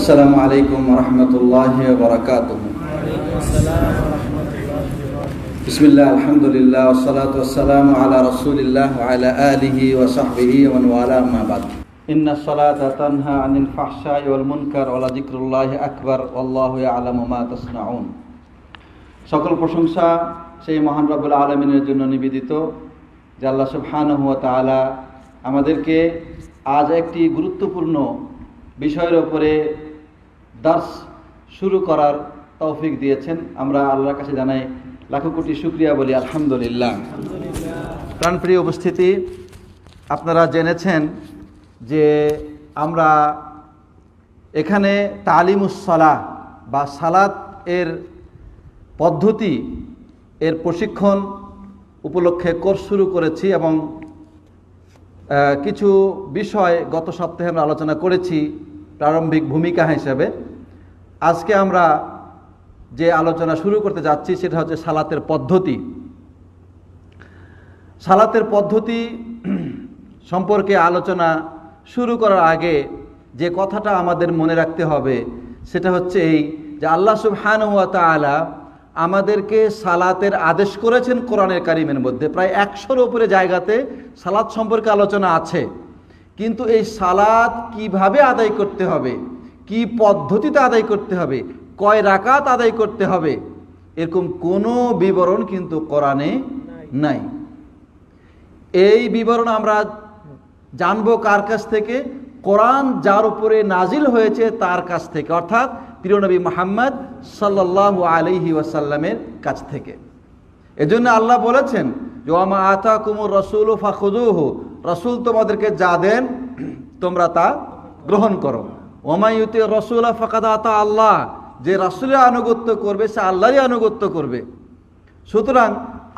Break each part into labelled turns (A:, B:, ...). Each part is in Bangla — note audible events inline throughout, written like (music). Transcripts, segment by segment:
A: আসসালামু আলাইকুম রহমতুল্লাহ বরকাত আলহামদুলিল্লাহ ওসালাত ওসালাম আলা রসুলিল্লাহ আলিহি ওসাহবিহি আনিল ফাহশা ওয়াল মুনকার ওয়ালা যিকরুল্লাহ আকবার আল্লাহু ইয়ালামু মা তাসনাউন সকল প্রশংসা সেই মহান রব্বুল আলমিনের জন্য নিবেদিত জাল্লা আল্লাহ সুবহান হুয়া তালা আমাদেরকে আজ একটি গুরুত্বপূর্ণ বিষয়ের ওপরে দাস শুরু করার তৌফিক দিয়েছেন আমরা আল্লাহর কাছে জানাই লাখো কোটি শুক্রিয়া বলি আলহামদুলিল্লাহ প্রাণপ্রিয় উপস্থিতি আপনারা জেনেছেন যে আমরা এখানে তালিমুসলা বা সালাত এর পদ্ধতি এর প্রশিক্ষণ উপলক্ষে কোর্স শুরু করেছি এবং কিছু বিষয় গত সপ্তাহে আমরা আলোচনা করেছি প্রারম্ভিক ভূমিকা হিসেবে আজকে আমরা যে আলোচনা শুরু করতে যাচ্ছি সেটা হচ্ছে সালাতের পদ্ধতি সালাতের পদ্ধতি (clears throat) সম্পর্কে আলোচনা শুরু করার আগে যে কথাটা আমাদের মনে রাখতে হবে সেটা হচ্ছে এই যে আল্লাহ সুবহান আলা আমাদেরকে সালাতের আদেশ করেছেন কোরআনের কারিমের মধ্যে প্রায় একশোর ওপরে জায়গাতে সালাত সম্পর্কে আলোচনা আছে কিন্তু এই সালাত কিভাবে আদায় করতে হবে কি পদ্ধতিতে আদায় করতে হবে কয় রাকাত আদায় করতে হবে এরকম কোনো বিবরণ কিন্তু কোরআনে নাই এই বিবরণ আমরা জানবো কার কাছ থেকে কোরআন যার উপরে নাজিল হয়েছে তার কাছ থেকে অর্থাৎ প্রিয়নবী মোহাম্মদ সাল্লাহ আলহি ওয়াসাল্লামের কাছ থেকে এজন্য আল্লাহ বলেছেন যে আমা আতা কুমুর রসুল ফাখুদুহ রসুল তোমাদেরকে যা দেন তোমরা তা গ্রহণ করো ওমায়ুতে রসুল্লাহ ফাকাদাতা আল্লাহ যে রাসুলের আনুগত্য করবে সে আল্লাহরই আনুগত্য করবে সুতরাং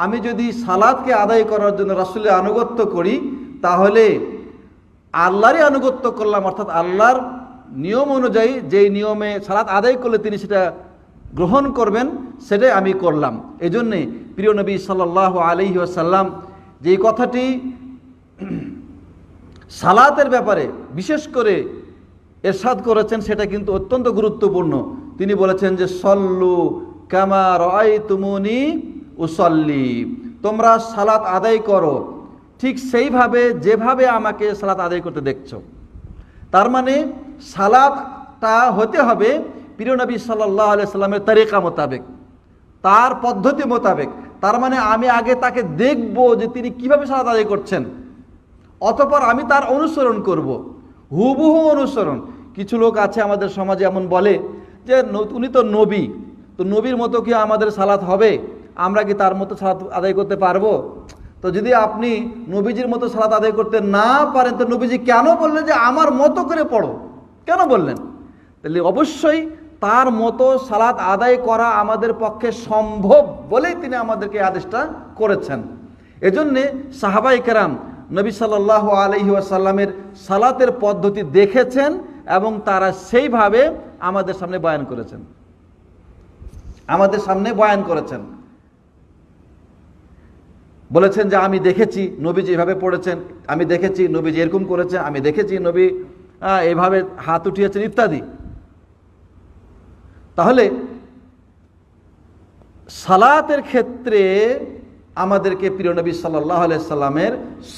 A: আমি যদি সালাদকে আদায় করার জন্য রাসুলের আনুগত্য করি তাহলে আল্লাহরই আনুগত্য করলাম অর্থাৎ আল্লাহর নিয়ম অনুযায়ী যেই নিয়মে সালাদ আদায় করলে তিনি সেটা গ্রহণ করবেন সেটাই আমি করলাম এই জন্যে প্রিয় নবী সাল্লাহ আলি আসাল্লাম যে কথাটি সালাতের ব্যাপারে বিশেষ করে এরশাদ করেছেন সেটা কিন্তু অত্যন্ত গুরুত্বপূর্ণ তিনি বলেছেন যে সল্লু কামা রয় ও উসল্লি তোমরা সালাত আদায় করো ঠিক সেইভাবে যেভাবে আমাকে সালাত আদায় করতে দেখছ তার মানে সালাদটা হতে হবে প্রিয় নবী সাল্লাহ সাল্লামের তারিকা মোতাবেক তার পদ্ধতি মোতাবেক তার মানে আমি আগে তাকে দেখব যে তিনি কিভাবে সালাত আদায় করছেন অতপর আমি তার অনুসরণ করব। হুবহু অনুসরণ কিছু লোক আছে আমাদের সমাজে এমন বলে যে উনি তো নবী তো নবীর মতো কি আমাদের সালাত হবে আমরা কি তার মতো সালাত আদায় করতে পারবো তো যদি আপনি নবীজির মতো সালাত আদায় করতে না পারেন তো নবীজি কেন বললেন যে আমার মতো করে পড়ো কেন বললেন তাহলে অবশ্যই তার মতো সালাত আদায় করা আমাদের পক্ষে সম্ভব বলেই তিনি আমাদেরকে আদেশটা করেছেন এজন্যে সাহাবাই কেরাম নবী সাল্লাহ আলহি আসাল্লামের সালাতের পদ্ধতি দেখেছেন এবং তারা সেইভাবে আমাদের সামনে বয়ান করেছেন আমাদের সামনে বয়ান করেছেন বলেছেন যে আমি দেখেছি নবীজি এভাবে পড়েছেন আমি দেখেছি নবীজি এরকম করেছেন আমি দেখেছি নবী এভাবে হাত উঠিয়েছেন ইত্যাদি তাহলে সালাতের ক্ষেত্রে আমাদেরকে প্রিয় নবী সাল্লাহ সাল্লামের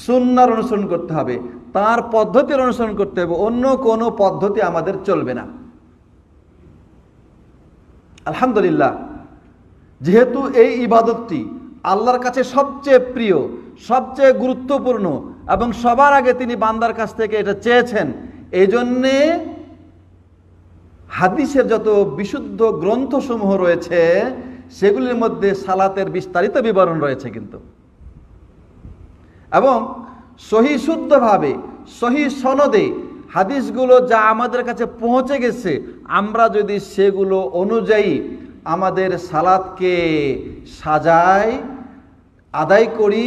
A: সুন্নার অনুসরণ করতে হবে তার পদ্ধতির অনুসরণ করতে হবে অন্য কোনো পদ্ধতি আমাদের চলবে না আলহামদুলিল্লাহ যেহেতু এই ইবাদতটি আল্লাহর কাছে সবচেয়ে প্রিয় সবচেয়ে গুরুত্বপূর্ণ এবং সবার আগে তিনি বান্দার কাছ থেকে এটা চেয়েছেন এই জন্যে হাদিসের যত বিশুদ্ধ গ্রন্থসমূহ রয়েছে সেগুলির মধ্যে সালাতের বিস্তারিত বিবরণ রয়েছে কিন্তু এবং সহি শুদ্ধভাবে সহি সনদে হাদিসগুলো যা আমাদের কাছে পৌঁছে গেছে আমরা যদি সেগুলো অনুযায়ী আমাদের সালাদকে সাজাই আদায় করি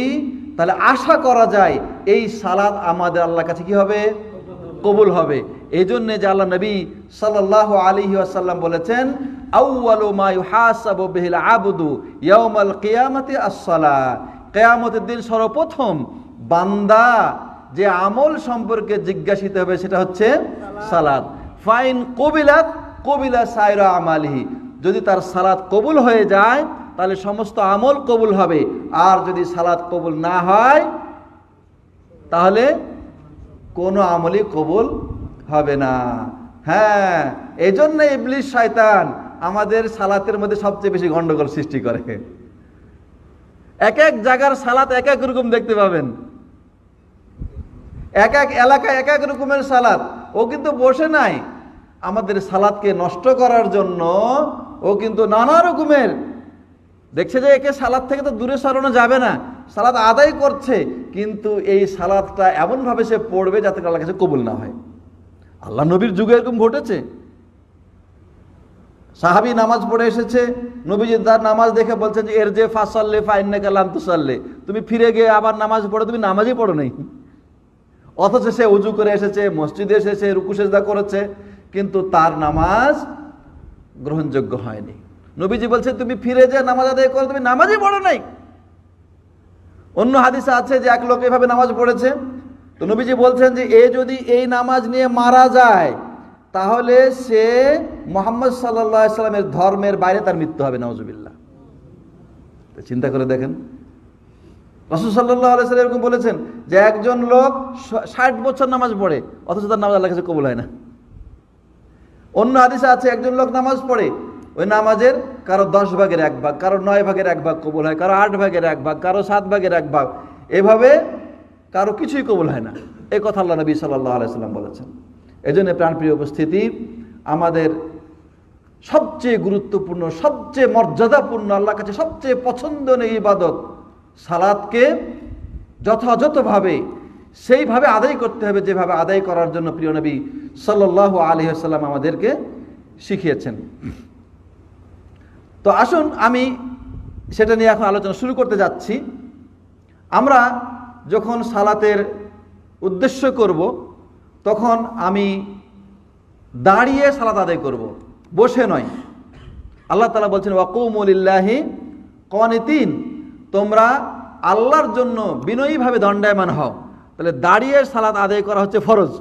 A: তাহলে আশা করা যায় এই সালাদ আমাদের আল্লাহর কাছে কি হবে কবুল হবে এই জন্যে যে আল্লাহ নবী সাল্লাহ আলী আসাল্লাম বলেছেন আবুদু কেয়ামতের দিন সর্বপ্রথম বান্দা যে আমল সম্পর্কে জিজ্ঞাসিত হবে সেটা হচ্ছে সালাদ ফাইন কবিলাত কবিলা সাইরা আমালিহি যদি তার সালাদ কবুল হয়ে যায় তাহলে সমস্ত আমল কবুল হবে আর যদি সালাদ কবুল না হয় তাহলে কোনো আমলই কবুল হবে না হ্যাঁ এই জন্য ইবলিশ শয়তান আমাদের সালাতের মধ্যে সবচেয়ে বেশি গন্ডগোল সৃষ্টি করে এক এক জায়গার সালাত এক এক রকম দেখতে পাবেন এক এক এলাকায় এক এক রকমের সালাত ও কিন্তু বসে নাই আমাদের সালাদকে নষ্ট করার জন্য ও কিন্তু নানা রকমের দেখছে যে একে সালাদ থেকে তো দূরে সরানো যাবে না সালাদ আদায় করছে কিন্তু এই সালাদটা এমনভাবে সে পড়বে যাতে আল্লাহ কাছে কবুল না হয় আল্লাহ নবীর যুগে এরকম ঘটেছে সাহাবি নামাজ পড়ে এসেছে নবীজি তার নামাজ দেখে বলছেন যে এর যে ফাঁসাল্লে ফাইন্নাকে সাল্লে তুমি ফিরে গিয়ে আবার নামাজ পড়ো তুমি নামাজই পড়ো নেই অথচ সে উজু করে এসেছে মসজিদে এসেছে রুকুসেজদা করেছে কিন্তু তার নামাজ গ্রহণযোগ্য হয়নি নবীজি বলছে তুমি ফিরে যে নামাজ আদায় করো তুমি নামাজই পড়ো নাই অন্য হাদিসে আছে যে এক লোক এভাবে নামাজ পড়েছে তো নবীজি বলছেন যে এ যদি এই নামাজ নিয়ে মারা যায় তাহলে সে মোহাম্মদ সাল্লাহ সাল্লামের ধর্মের বাইরে তার মৃত্যু হবে নওয়াজবিল্লা চিন্তা করে দেখেন রসুল সাল্লাহ আলাইসাল এরকম বলেছেন যে একজন লোক ষাট বছর নামাজ পড়ে অথচ তার নামাজ আল্লাহ কাছে কবুল হয় না অন্য হাদিসে আছে একজন লোক নামাজ পড়ে ওই নামাজের কারো দশ ভাগের এক ভাগ কারো নয় ভাগের এক ভাগ কবুল হয় কারো আট ভাগের এক ভাগ কারো সাত ভাগের এক ভাগ এভাবে কারো কিছুই কবুল হয় না এ কথা আল্লাহ নবী সাল্লাহ আলাইসাল্লাম বলেছেন এই জন্য প্রাণপ্রিয় উপস্থিতি আমাদের সবচেয়ে গুরুত্বপূর্ণ সবচেয়ে মর্যাদাপূর্ণ আল্লাহর কাছে সবচেয়ে পছন্দনীয় ইবাদত সালাদকে যথাযথভাবে সেইভাবে আদায় করতে হবে যেভাবে আদায় করার জন্য প্রিয় নবী সাল্লাহ আলহিহাল্লাম আমাদেরকে শিখিয়েছেন তো আসুন আমি সেটা নিয়ে এখন আলোচনা শুরু করতে যাচ্ছি আমরা যখন সালাতের উদ্দেশ্য করব তখন আমি দাঁড়িয়ে সালাত আদায় করব বসে নয় আল্লাহ তালা বলছেন ওয়াকুমুলিল্লাহি কনেতিন তোমরা আল্লাহর জন্য বিনয়ীভাবে দণ্ডায়মান হও তাহলে দাঁড়িয়ে সালাত আদায় করা হচ্ছে ফরজ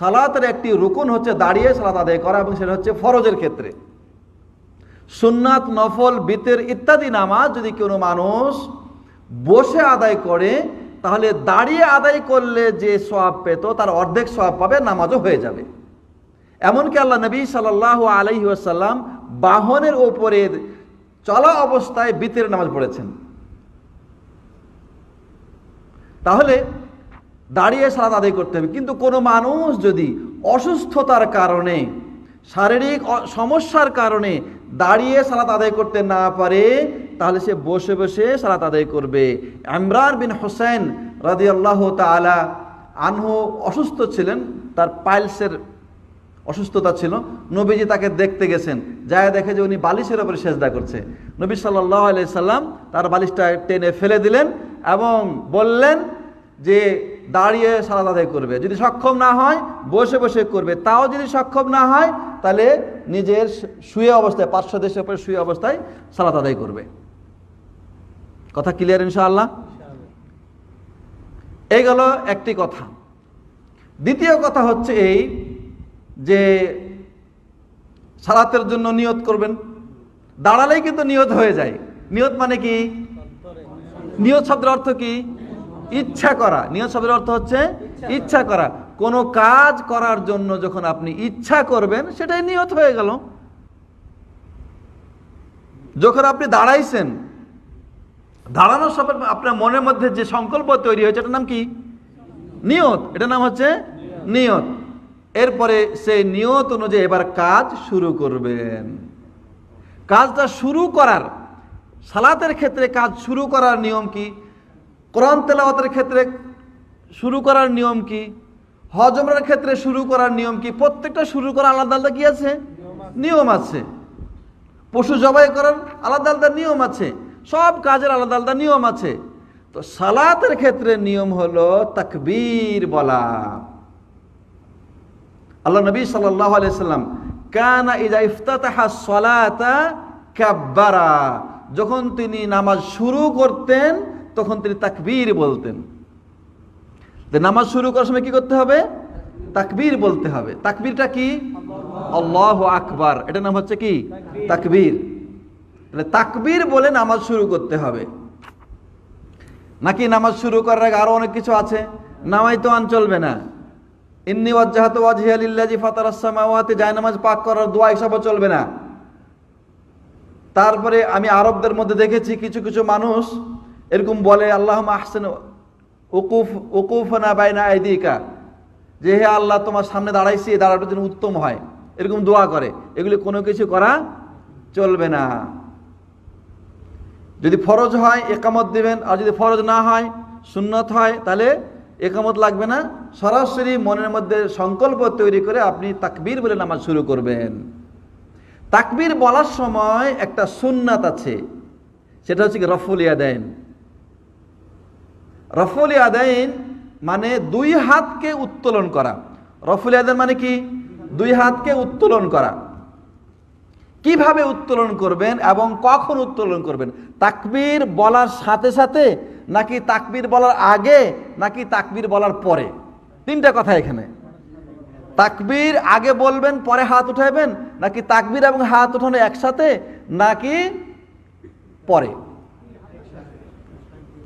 A: সালাতের একটি রুকুন হচ্ছে দাঁড়িয়ে সালাত আদায় করা এবং সেটা হচ্ছে ফরজের ক্ষেত্রে সুন্নাত নফল বিতের ইত্যাদি নামাজ যদি কোনো মানুষ বসে আদায় করে তাহলে দাঁড়িয়ে আদায় করলে যে সব পেত তার অর্ধেক সব পাবে নামাজও হয়ে যাবে এমনকি আল্লাহ নবী সাল আলহি আসাল্লাম বাহনের ওপরে চলা অবস্থায় বিতের নামাজ পড়েছেন তাহলে দাঁড়িয়ে সালাত আদায় করতে হবে কিন্তু কোনো মানুষ যদি অসুস্থতার কারণে শারীরিক সমস্যার কারণে দাঁড়িয়ে সালাত আদায় করতে না পারে তাহলে সে বসে বসে সালাত আদায় করবে আমরান বিন হোসেন রাজি আল্লাহ তালা আনহু অসুস্থ ছিলেন তার পাইলসের অসুস্থতা ছিল নবীজি তাকে দেখতে গেছেন যায় দেখে যে উনি বালিশের ওপরে সেজদা করছে নবী সাল্লাহ আলাইসাল্লাম সাল্লাম তার বালিশটা টেনে ফেলে দিলেন এবং বললেন যে দাঁড়িয়ে সালাদ আদায় করবে যদি সক্ষম না হয় বসে বসে করবে তাও যদি সক্ষম না হয় তাহলে নিজের শুয়ে অবস্থায় পাঁচশো দেশের উপরে শুয়ে অবস্থায় সালাদ আদায় করবে কথা ক্লিয়ার ইনশাআল্লাহ এই গেল একটি কথা দ্বিতীয় কথা হচ্ছে এই যে সালাতের জন্য নিয়ত করবেন দাঁড়ালেই কিন্তু নিয়ত হয়ে যায় নিয়ত মানে কি নিয়ত শব্দের অর্থ কি ইচ্ছা করা নিয়ত শব্দের অর্থ হচ্ছে ইচ্ছা করা কোনো কাজ করার জন্য যখন আপনি ইচ্ছা করবেন সেটাই নিয়ত হয়ে গেল যখন আপনি দাঁড়াইছেন দাঁড়ানোর সময় আপনার মনের মধ্যে যে সংকল্প তৈরি হয়েছে এটার নাম কি নিয়ত এটার নাম হচ্ছে নিয়ত এরপরে সেই নিয়ত অনুযায়ী এবার কাজ শুরু করবেন কাজটা শুরু করার সালাতের ক্ষেত্রে কাজ শুরু করার নিয়ম কি কোরআন তেলাওয়াতের ক্ষেত্রে শুরু করার নিয়ম কি হজমরার ক্ষেত্রে শুরু করার নিয়ম কি প্রত্যেকটা শুরু করার আলাদা আলাদা কি আছে নিয়ম আছে পশু জবাই করার আলাদা আলাদা নিয়ম আছে সব কাজের আলাদা আলাদা নিয়ম আছে তো সালাতের ক্ষেত্রে নিয়ম হলো তাকবীর বলা আল্লাহ নবী সাল্লাহ আলাইসাল্লাম কানা ইজা ইফতাতাহা সালাতা কাব্বারা যখন তিনি নামাজ শুরু করতেন তখন তিনি তাকবীর বলতেন যে নামাজ শুরু করার সময় কি করতে হবে তাকবীর বলতে হবে তাকবীরটা কি আল্লাহ আকবার এটা নাম হচ্ছে কি তাকবীর মানে তাকবীর বলে নামাজ শুরু করতে হবে নাকি নামাজ শুরু করার আগে আরো অনেক কিছু আছে নামাই তো আন চলবে না ইন্নি ওয়াজাহাত ওয়াজিহালিল্লাজি ফাতার আসসামাওয়াতে যায় নামাজ পাক করার দোয়া হিসাবে চলবে না তারপরে আমি আরবদের মধ্যে দেখেছি কিছু কিছু মানুষ এরকম বলে আল্লাহ আহসেন ওকুফ ওকুফনা বাইনা আইদিকা যে হে আল্লাহ তোমার সামনে দাঁড়াইছি এই দাঁড়াটা যেন উত্তম হয় এরকম দোয়া করে এগুলি কোনো কিছু করা চলবে না যদি ফরজ হয় একামত দেবেন আর যদি ফরজ না হয় সুন্নত হয় তাহলে একামত লাগবে না সরাসরি মনের মধ্যে সংকল্প তৈরি করে আপনি তাকবীর বলে নামাজ শুরু করবেন তাকবীর বলার সময় একটা সুন্নাত আছে সেটা হচ্ছে কি রফুলিয়া দেন রফুল আদাইন মানে দুই হাতকে উত্তোলন করা রফুল আদাইন মানে কি দুই হাতকে উত্তোলন করা কিভাবে উত্তোলন করবেন এবং কখন উত্তোলন করবেন তাকবীর বলার সাথে সাথে নাকি তাকবীর বলার আগে নাকি তাকবীর বলার পরে তিনটা কথা এখানে তাকবীর আগে বলবেন পরে হাত উঠাবেন নাকি তাকবীর এবং হাত উঠানো একসাথে নাকি পরে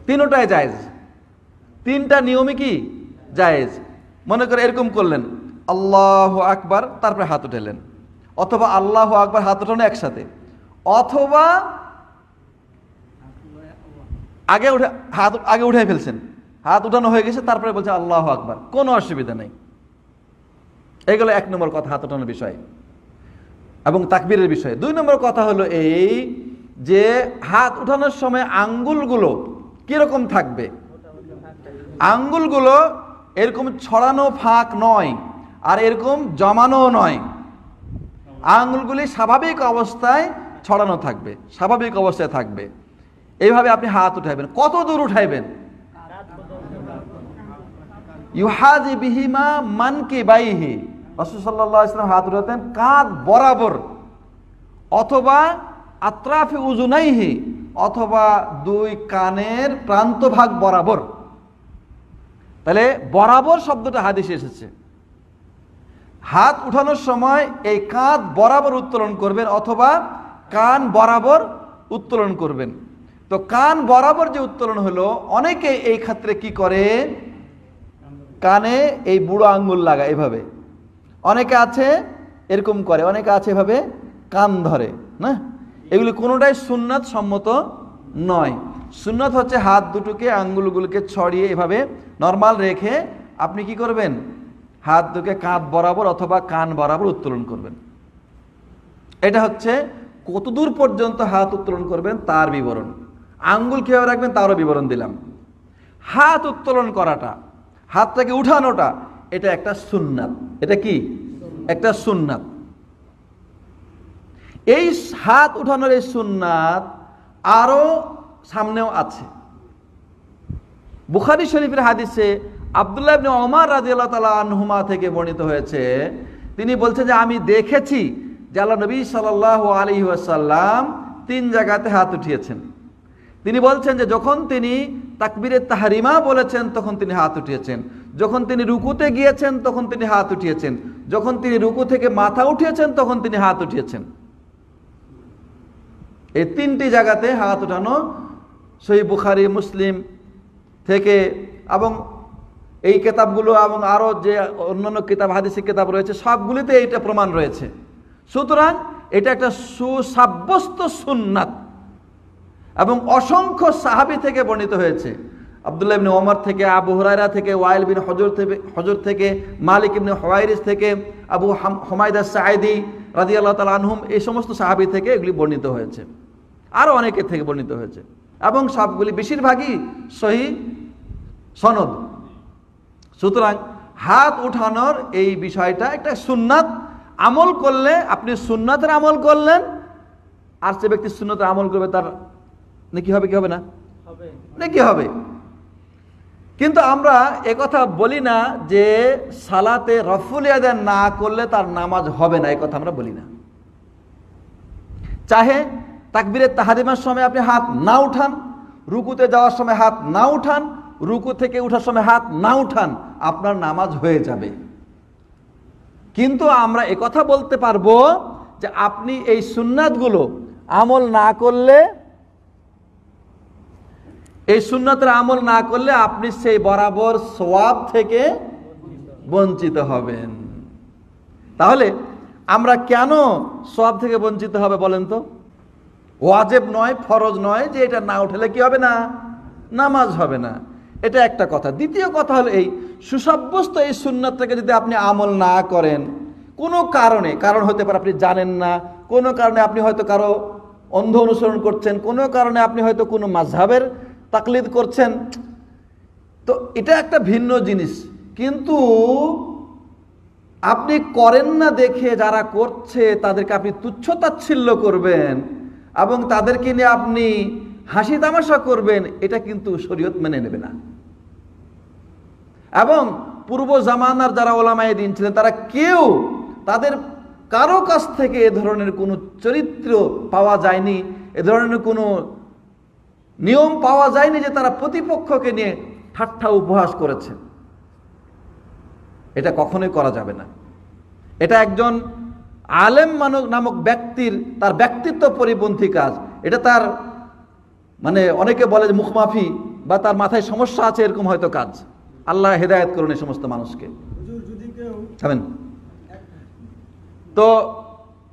A: তিনোটাই জায়জ তিনটা নিয়মই কি জায়েজ মনে করে এরকম করলেন আল্লাহ আকবার তারপরে হাত উঠেলেন অথবা আল্লাহ আকবার হাত উঠানো একসাথে অথবা আগে উঠে হাত আগে উঠে ফেলছেন হাত উঠানো হয়ে গেছে তারপরে বলছে আল্লাহ আকবার কোনো অসুবিধা নেই এগুলো এক নম্বর কথা হাত উঠানোর বিষয় এবং তাকবীরের বিষয়ে দুই নম্বর কথা হলো এই যে হাত উঠানোর সময় আঙ্গুলগুলো কীরকম থাকবে আঙ্গুলগুলো এরকম ছড়ানো ফাঁক নয় আর এরকম জমানোও নয় আঙ্গুলগুলি স্বাভাবিক অবস্থায় ছড়ানো থাকবে স্বাভাবিক অবস্থায় থাকবে এইভাবে আপনি হাত উঠাইবেন কত দূর উঠাইবেন ইউহাজি বিহিমা মানকে বাইহি রসুসাল্লাহ ইসলাম হাত উঠাতেন কাঁধ বরাবর অথবা আত্রাফি উজুনাইহি অথবা দুই কানের প্রান্তভাগ বরাবর তাহলে বরাবর শব্দটা হাদিসে এসেছে হাত উঠানোর সময় এই কাঁধ বরাবর উত্তোলন করবেন অথবা কান বরাবর উত্তোলন করবেন তো কান বরাবর যে উত্তোলন হলো অনেকে এই ক্ষেত্রে কি করে কানে এই বুড়ো আঙ্গুল লাগায় এভাবে অনেকে আছে এরকম করে অনেকে আছে এভাবে কান ধরে না এগুলি কোনোটাই সুন্নাত সম্মত নয় সুনত হচ্ছে হাত দুটোকে আঙ্গুলগুলোকে ছড়িয়ে এভাবে নর্মাল রেখে আপনি কি করবেন হাত দুকে কাঁধ বরাবর অথবা কান বরাবর উত্তোলন করবেন এটা হচ্ছে কতদূর পর্যন্ত হাত উত্তোলন করবেন তার বিবরণ আঙ্গুল কীভাবে রাখবেন তারও বিবরণ দিলাম হাত উত্তোলন করাটা হাতটাকে উঠানোটা এটা একটা সুন্নাত এটা কি একটা সুন্নাত এই হাত উঠানোর এই সুন্নাত আরও সামনেও আছে বুখারি শরীফের হাদিসে আবদুল্লাহ ইবনে ওমর রাদিয়াল্লাহু তাআলা আনহুমা থেকে বর্ণিত হয়েছে তিনি বলছে যে আমি দেখেছি যে আল্লাহ নবী সাল্লাল্লাহু আলাইহি ওয়াসাল্লাম তিন জায়গাতে হাত উঠিয়েছেন তিনি বলছেন যে যখন তিনি তাকবীরে তাহরিমা বলেছেন তখন তিনি হাত উঠিয়েছেন যখন তিনি রুকুতে গিয়েছেন তখন তিনি হাত উঠিয়েছেন যখন তিনি রুকু থেকে মাথা উঠিয়েছেন তখন তিনি হাত উঠিয়েছেন এই তিনটি জায়গাতে হাত উঠানো সেই বুখারি মুসলিম থেকে এবং এই কেতাবগুলো এবং আরও যে অন্যান্য কিতাব হাদিসি কিতাব রয়েছে সবগুলিতে এইটা প্রমাণ রয়েছে সুতরাং এটা একটা সুসাব্যস্ত সুন্নাত এবং অসংখ্য সাহাবি থেকে বর্ণিত হয়েছে আবদুল্লাহ ইবিন ওমর থেকে আবু হরাইরা থেকে ওয়াইল বিন হজর থেকে হজর থেকে মালিক ইবিন হওয়াইরিস থেকে আবু হমায়দা সাহেদি রাজি আল্লাহ তাল আনহুম এই সমস্ত সাহাবি থেকে এগুলি বর্ণিত হয়েছে আরও অনেকের থেকে বর্ণিত হয়েছে এবং সবগুলি বেশিরভাগই সহি সনদ সুতরাং হাত উঠানোর এই বিষয়টা একটা সুন্নাত আমল করলে আপনি সুন্নাতের আমল করলেন আর সে ব্যক্তি সুন্নতের আমল করবে তার নাকি হবে কি হবে না নাকি হবে কিন্তু আমরা কথা বলি না যে সালাতে রফুল না করলে তার নামাজ হবে না কথা আমরা বলি না চাহে তাকবিরের তাহারিমার সময় আপনি হাত না উঠান রুকুতে যাওয়ার সময় হাত না উঠান রুকু থেকে উঠার সময় হাত না উঠান আপনার নামাজ হয়ে যাবে কিন্তু আমরা কথা বলতে পারবো যে আপনি এই সুন্নাতগুলো আমল না করলে এই সুন্নতের আমল না করলে আপনি সেই বরাবর সোয়াব থেকে বঞ্চিত হবেন তাহলে আমরা কেন সোয়াব থেকে বঞ্চিত হবে বলেন তো ওয়াজেব নয় ফরজ নয় যে এটা না উঠেলে কি হবে না নামাজ হবে না এটা একটা কথা দ্বিতীয় কথা হলো এই সুসাব্যস্ত এই সুন্নাত থেকে যদি আপনি আমল না করেন কোনো কারণে কারণ হতে পারে আপনি জানেন না কোনো কারণে আপনি হয়তো কারো অন্ধ অনুসরণ করছেন কোনো কারণে আপনি হয়তো কোনো মাঝহাবের তাকলিদ করছেন তো এটা একটা ভিন্ন জিনিস কিন্তু আপনি করেন না দেখে যারা করছে তাদেরকে আপনি তুচ্ছতাচ্ছিল্য করবেন এবং তাদেরকে নিয়ে আপনি হাসি তামাশা করবেন এটা কিন্তু শরীয়ত মেনে নেবে না এবং পূর্ব জামানার যারা ওলামায় দিন ছিলেন তারা কেউ তাদের কারো কাছ থেকে এ ধরনের কোনো চরিত্র পাওয়া যায়নি এ ধরনের কোনো নিয়ম পাওয়া যায়নি যে তারা প্রতিপক্ষকে নিয়ে ঠাট্টা উপহাস করেছে এটা কখনোই করা যাবে না এটা একজন আলেম মানুষ নামক ব্যক্তির তার ব্যক্তিত্ব পরিপন্থী কাজ এটা তার মানে অনেকে বলে মুখমাফি বা তার মাথায় সমস্যা আছে এরকম হয়তো কাজ আল্লাহ হেদায়ত করুন এই সমস্ত মানুষকে তো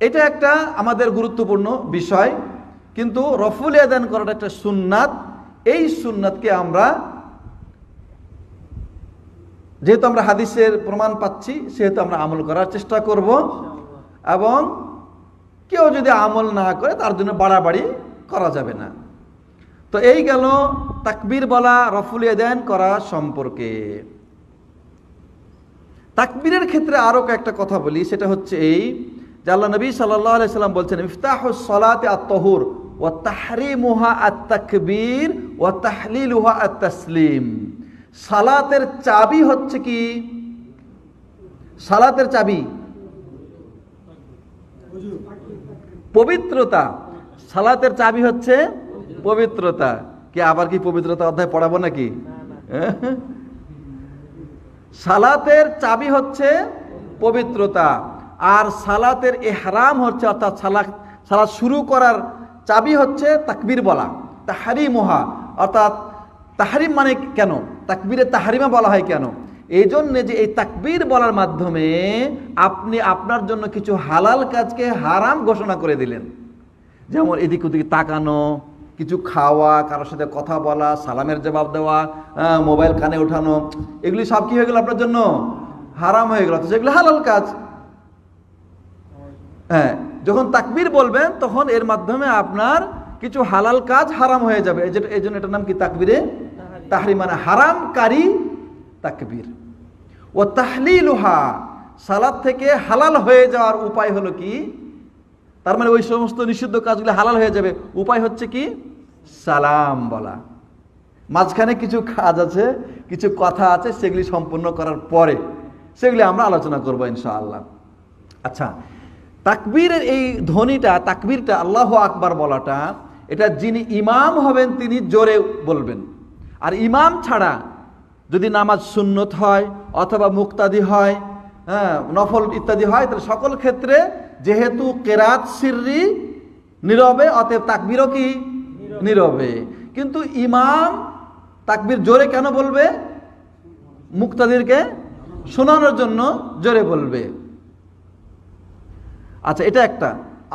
A: এটা একটা আমাদের গুরুত্বপূর্ণ বিষয় কিন্তু রফুল আদান করার একটা সুন্নাত এই সুন্নাতকে আমরা যেহেতু আমরা হাদিসের প্রমাণ পাচ্ছি সেহেতু আমরা আমল করার চেষ্টা করব এবং কেউ যদি আমল না করে তার জন্য বাড়াবাড়ি করা যাবে না তো এই গেল তাকবির বলা রফুলিয়া দেন করা সম্পর্কে তাকবীরের ক্ষেত্রে আরও কয়েকটা কথা বলি সেটা হচ্ছে এই যে আল্লাহ নবী সাল্লাহ সাল্লাম বলছেন ইফতাহ সলাতে তহুর ও তাহরিমুহা আত্মাকবীর ও তাহলিলুহা তাসলিম সালাতের চাবি হচ্ছে কি সালাতের চাবি পবিত্রতা সালাতের চাবি হচ্ছে পবিত্রতা কি আবার কি পবিত্রতা অধ্যায় পড়াবো নাকি হ্যাঁ? সালাতের চাবি হচ্ছে পবিত্রতা আর সালাতের এ হারাম হচ্ছে অর্থাৎ সালাত সালাত শুরু করার চাবি হচ্ছে তাকবির বলা মহা অর্থাৎ তাহারিম মানে কেন তাকবিরে তাহারিমা বলা হয় কেন এই জন্যে যে এই তাকবির বলার মাধ্যমে আপনি আপনার জন্য কিছু হালাল কাজকে হারাম ঘোষণা করে দিলেন যেমন এদিক ওদিকে তাকানো কিছু খাওয়া কারোর সাথে কথা বলা সালামের জবাব দেওয়া মোবাইল কানে ওঠানো এগুলি সব কী হয়ে গেল আপনার জন্য হারাম হয়ে গেল সেগুলি হালাল কাজ হ্যাঁ যখন তাকবির বলবেন তখন এর মাধ্যমে আপনার কিছু হালাল কাজ হারাম হয়ে যাবে এই জন্য এটার নাম কি তাকবিরে তাহরি মানে হারামকারী তাকবীর ও তাহলিলুহা সালাদ থেকে হালাল হয়ে যাওয়ার উপায় হলো কি তার মানে ওই সমস্ত নিষিদ্ধ কাজগুলো হালাল হয়ে যাবে উপায় হচ্ছে কি সালাম বলা মাঝখানে কিছু কাজ আছে কিছু কথা আছে সেগুলি সম্পূর্ণ করার পরে সেগুলি আমরা আলোচনা করব ইনশাআল্লাহ আচ্ছা তাকবীরের এই ধ্বনিটা তাকবীরটা আল্লাহ আকবার বলাটা এটা যিনি ইমাম হবেন তিনি জোরে বলবেন আর ইমাম ছাড়া যদি নামাজ সুন্নত হয় অথবা মুক্তাদি হয় হ্যাঁ নফল ইত্যাদি হয় তাহলে সকল ক্ষেত্রে যেহেতু কেরাত সিররি নীরবে অতএব তাকবিরও কি নীরবে কিন্তু ইমাম তাকবির জোরে কেন বলবে মুক্তাদিরকে শোনানোর জন্য জোরে বলবে আচ্ছা এটা একটা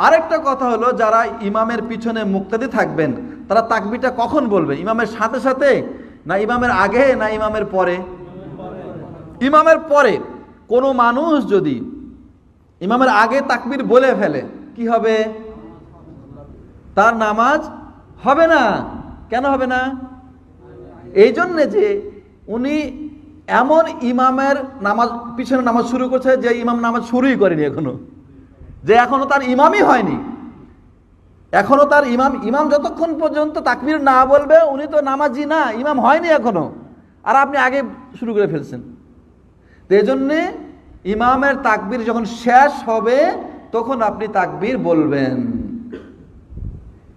A: আরেকটা কথা হলো যারা ইমামের পিছনে মুক্তাদি থাকবেন তারা তাকবিটা কখন বলবে ইমামের সাথে সাথে না ইমামের আগে না ইমামের পরে ইমামের পরে কোনো মানুষ যদি ইমামের আগে তাকবির বলে ফেলে কি হবে তার নামাজ হবে না কেন হবে না এই জন্যে যে উনি এমন ইমামের নামাজ পিছনে নামাজ শুরু করছে যে ইমাম নামাজ শুরুই করেনি এখনো যে এখনো তার ইমামই হয়নি এখনও তার ইমাম ইমাম যতক্ষণ পর্যন্ত তাকবির না বলবে উনি তো নামাজি না ইমাম হয়নি এখনো আর আপনি আগে শুরু করে ফেলছেন তো এই জন্যে ইমামের তাকবির যখন শেষ হবে তখন আপনি তাকবির বলবেন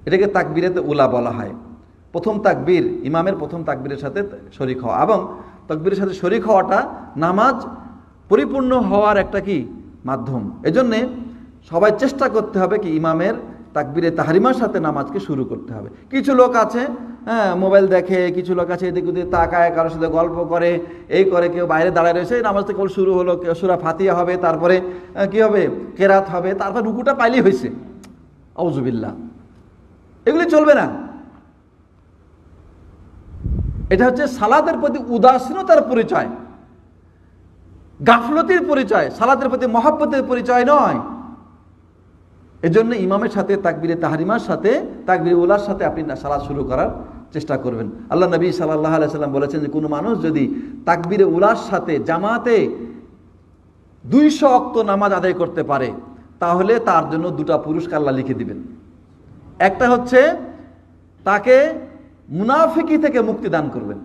A: এটাকে তাকবিরেতে উলা বলা হয় প্রথম তাকবির ইমামের প্রথম তাকবিরের সাথে শরিক হওয়া এবং তাকবিরের সাথে শরিক হওয়াটা নামাজ পরিপূর্ণ হওয়ার একটা কি মাধ্যম এজন্যে সবাই চেষ্টা করতে হবে কি ইমামের তাকবিরে তাহারিমার সাথে নামাজকে শুরু করতে হবে কিছু লোক আছে হ্যাঁ মোবাইল দেখে কিছু লোক আছে এদিক ওদিক তাকায় কারোর সাথে গল্প করে এই করে কেউ বাইরে দাঁড়ায় রয়েছে নামাজ থেকে শুরু হলো কেউ সুরা ফাতিয়া হবে তারপরে কি হবে কেরাত হবে তারপর রুকুটা পাইলেই হয়েছে আউজুবিল্লা এগুলি চলবে না এটা হচ্ছে সালাদের প্রতি উদাসীনতার পরিচয় গাফলতির পরিচয় সালাদের প্রতি মহাব্বতের পরিচয় নয় এজন্য ইমামের সাথে তাকবিরে তাহারিমার সাথে তাকবির ওলার সাথে আপনি সালাদ শুরু করার চেষ্টা করবেন আল্লাহ নবী সাল্লাহ আলাইসাল্লাম বলেছেন যে কোনো মানুষ যদি তাকবিরে উলার সাথে জামাতে দুইশো অক্ত নামাজ আদায় করতে পারে তাহলে তার জন্য দুটা পুরস্কার আল্লাহ লিখে দিবেন একটা হচ্ছে তাকে মুনাফিকি থেকে মুক্তি দান করবেন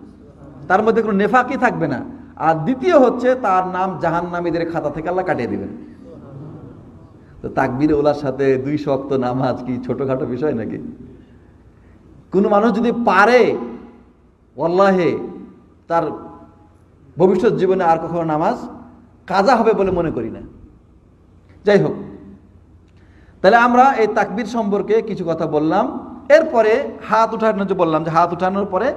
A: তার মধ্যে কোনো নেফাকি থাকবে না আর দ্বিতীয় হচ্ছে তার নাম জাহান্নামীদের খাতা থেকে আল্লাহ কাটিয়ে দিবেন তো তাকবির ওলার সাথে দুই শক্ত নামাজ কি ছোটোখাটো বিষয় নাকি কোনো মানুষ যদি পারে অল্লাহে তার ভবিষ্যৎ জীবনে আর কখনো নামাজ কাজা হবে বলে মনে করি না যাই হোক তাহলে আমরা এই তাকবির সম্পর্কে কিছু কথা বললাম এরপরে হাত উঠানোর যে বললাম যে হাত উঠানোর পরে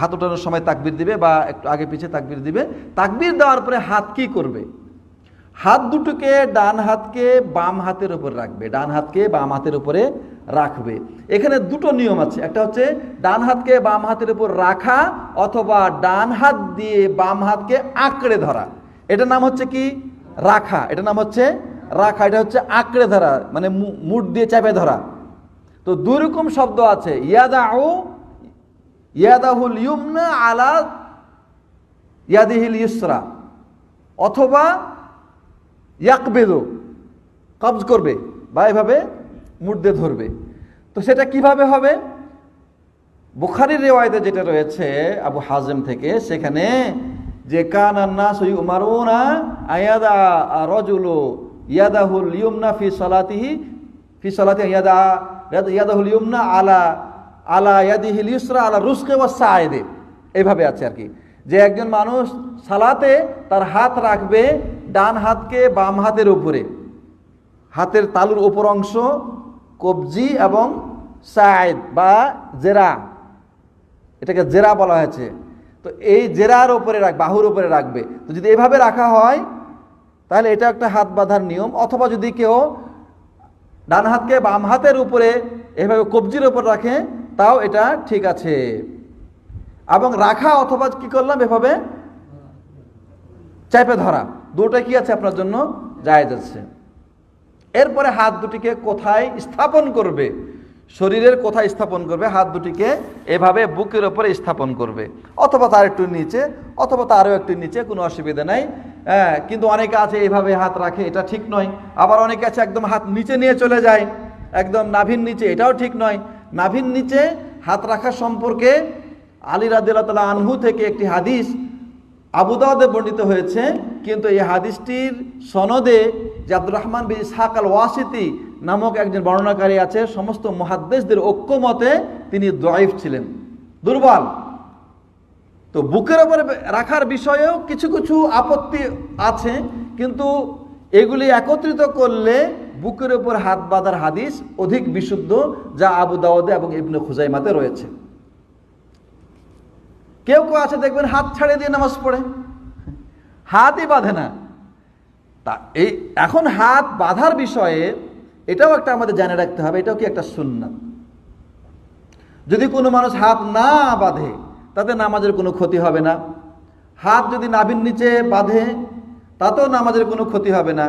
A: হাত উঠানোর সময় তাকবির দিবে বা একটু আগে পিছিয়ে তাকবির দিবে তাকবির দেওয়ার পরে হাত কি করবে হাত দুটোকে ডান হাতকে বাম হাতের উপর রাখবে ডান হাতকে বাম হাতের উপরে রাখবে এখানে দুটো নিয়ম আছে একটা হচ্ছে ডান হাতকে বাম হাতের উপর রাখা অথবা ডান হাত দিয়ে বাম হাতকে আঁকড়ে ধরা এটা নাম হচ্ছে কি রাখা এটা নাম হচ্ছে রাখা এটা হচ্ছে আঁকড়ে ধরা মানে মুঠ দিয়ে চাপে ধরা তো দুই রকম শব্দ আছে ইয়াদাউ ইয়াদাহুল ইউমনা আলাদ ইয়াদিহিল ইসরা অথবা ইয়াকবেদো কবজ করবে বা এভাবে মুর্দে ধরবে তো সেটা কিভাবে হবে বুখারির রেওয়ায়তে যেটা রয়েছে আবু হাজেম থেকে সেখানে যে কান আন্নাস উমারুনা আয়াদা রজুলো ইয়াদাহুল ইয়ুমনা ফি সলাতিহি ফি সলাতি ইয়াদা ইয়াদাহুল ইয়ুমনা আলা আলা ইয়াদিহিল ইউসরা আলা রুস্কে ও সায়দে এভাবে আছে আর কি যে একজন মানুষ সালাতে তার হাত রাখবে ডান হাতকে বাম হাতের উপরে হাতের তালুর ওপর অংশ কবজি এবং সাইদ বা জেরা এটাকে জেরা বলা হয়েছে তো এই জেরার ওপরে রাখ বাহুর ওপরে রাখবে তো যদি এভাবে রাখা হয় তাহলে এটা একটা হাত বাঁধার নিয়ম অথবা যদি কেউ ডান হাতকে বাম হাতের উপরে এভাবে কবজির ওপর রাখে তাও এটা ঠিক আছে এবং রাখা অথবা কি করলাম এভাবে চাইপে ধরা দুটো কি আছে আপনার জন্য জায়েজ আছে এরপরে হাত দুটিকে কোথায় স্থাপন করবে শরীরের কোথায় স্থাপন করবে হাত দুটিকে এভাবে বুকের ওপরে স্থাপন করবে অথবা তার একটু নিচে অথবা তারও একটু নিচে কোনো অসুবিধা নাই হ্যাঁ কিন্তু অনেকে আছে এইভাবে হাত রাখে এটা ঠিক নয় আবার অনেকে আছে একদম হাত নিচে নিয়ে চলে যায় একদম নাভিন নিচে এটাও ঠিক নয় নাভিন নিচে হাত রাখা সম্পর্কে আলী রাদিল্লা তালা আনহু থেকে একটি হাদিস আবুদাওয়াদে বর্ণিত হয়েছে কিন্তু এই হাদিসটির সনদে যে Abdur Rahman bin Ishaq al Wasiti নামক একজন বর্ণনাকারী আছে সমস্ত মহাদ্দেশদের ঐক্যমতে তিনি দয়েফ ছিলেন দুর্বল তো বুকের ওপরে রাখার বিষয়েও কিছু কিছু আপত্তি আছে কিন্তু এগুলি একত্রিত করলে বুকের ওপর হাত বাঁধার হাদিস অধিক বিশুদ্ধ যা আবু দাওদে এবং ইবনে খুজাইমাতে রয়েছে কেউ কেউ আছে দেখবেন হাত ছাড়ে দিয়ে নামাজ পড়ে হাতই বাঁধে না তা এই এখন হাত বাঁধার বিষয়ে এটাও একটা আমাদের জানে রাখতে হবে এটাও কি একটা সুন্নাত যদি কোনো মানুষ হাত না বাঁধে তাতে নামাজের কোনো ক্ষতি হবে না হাত যদি নাভির নিচে বাঁধে তাতেও নামাজের কোনো ক্ষতি হবে না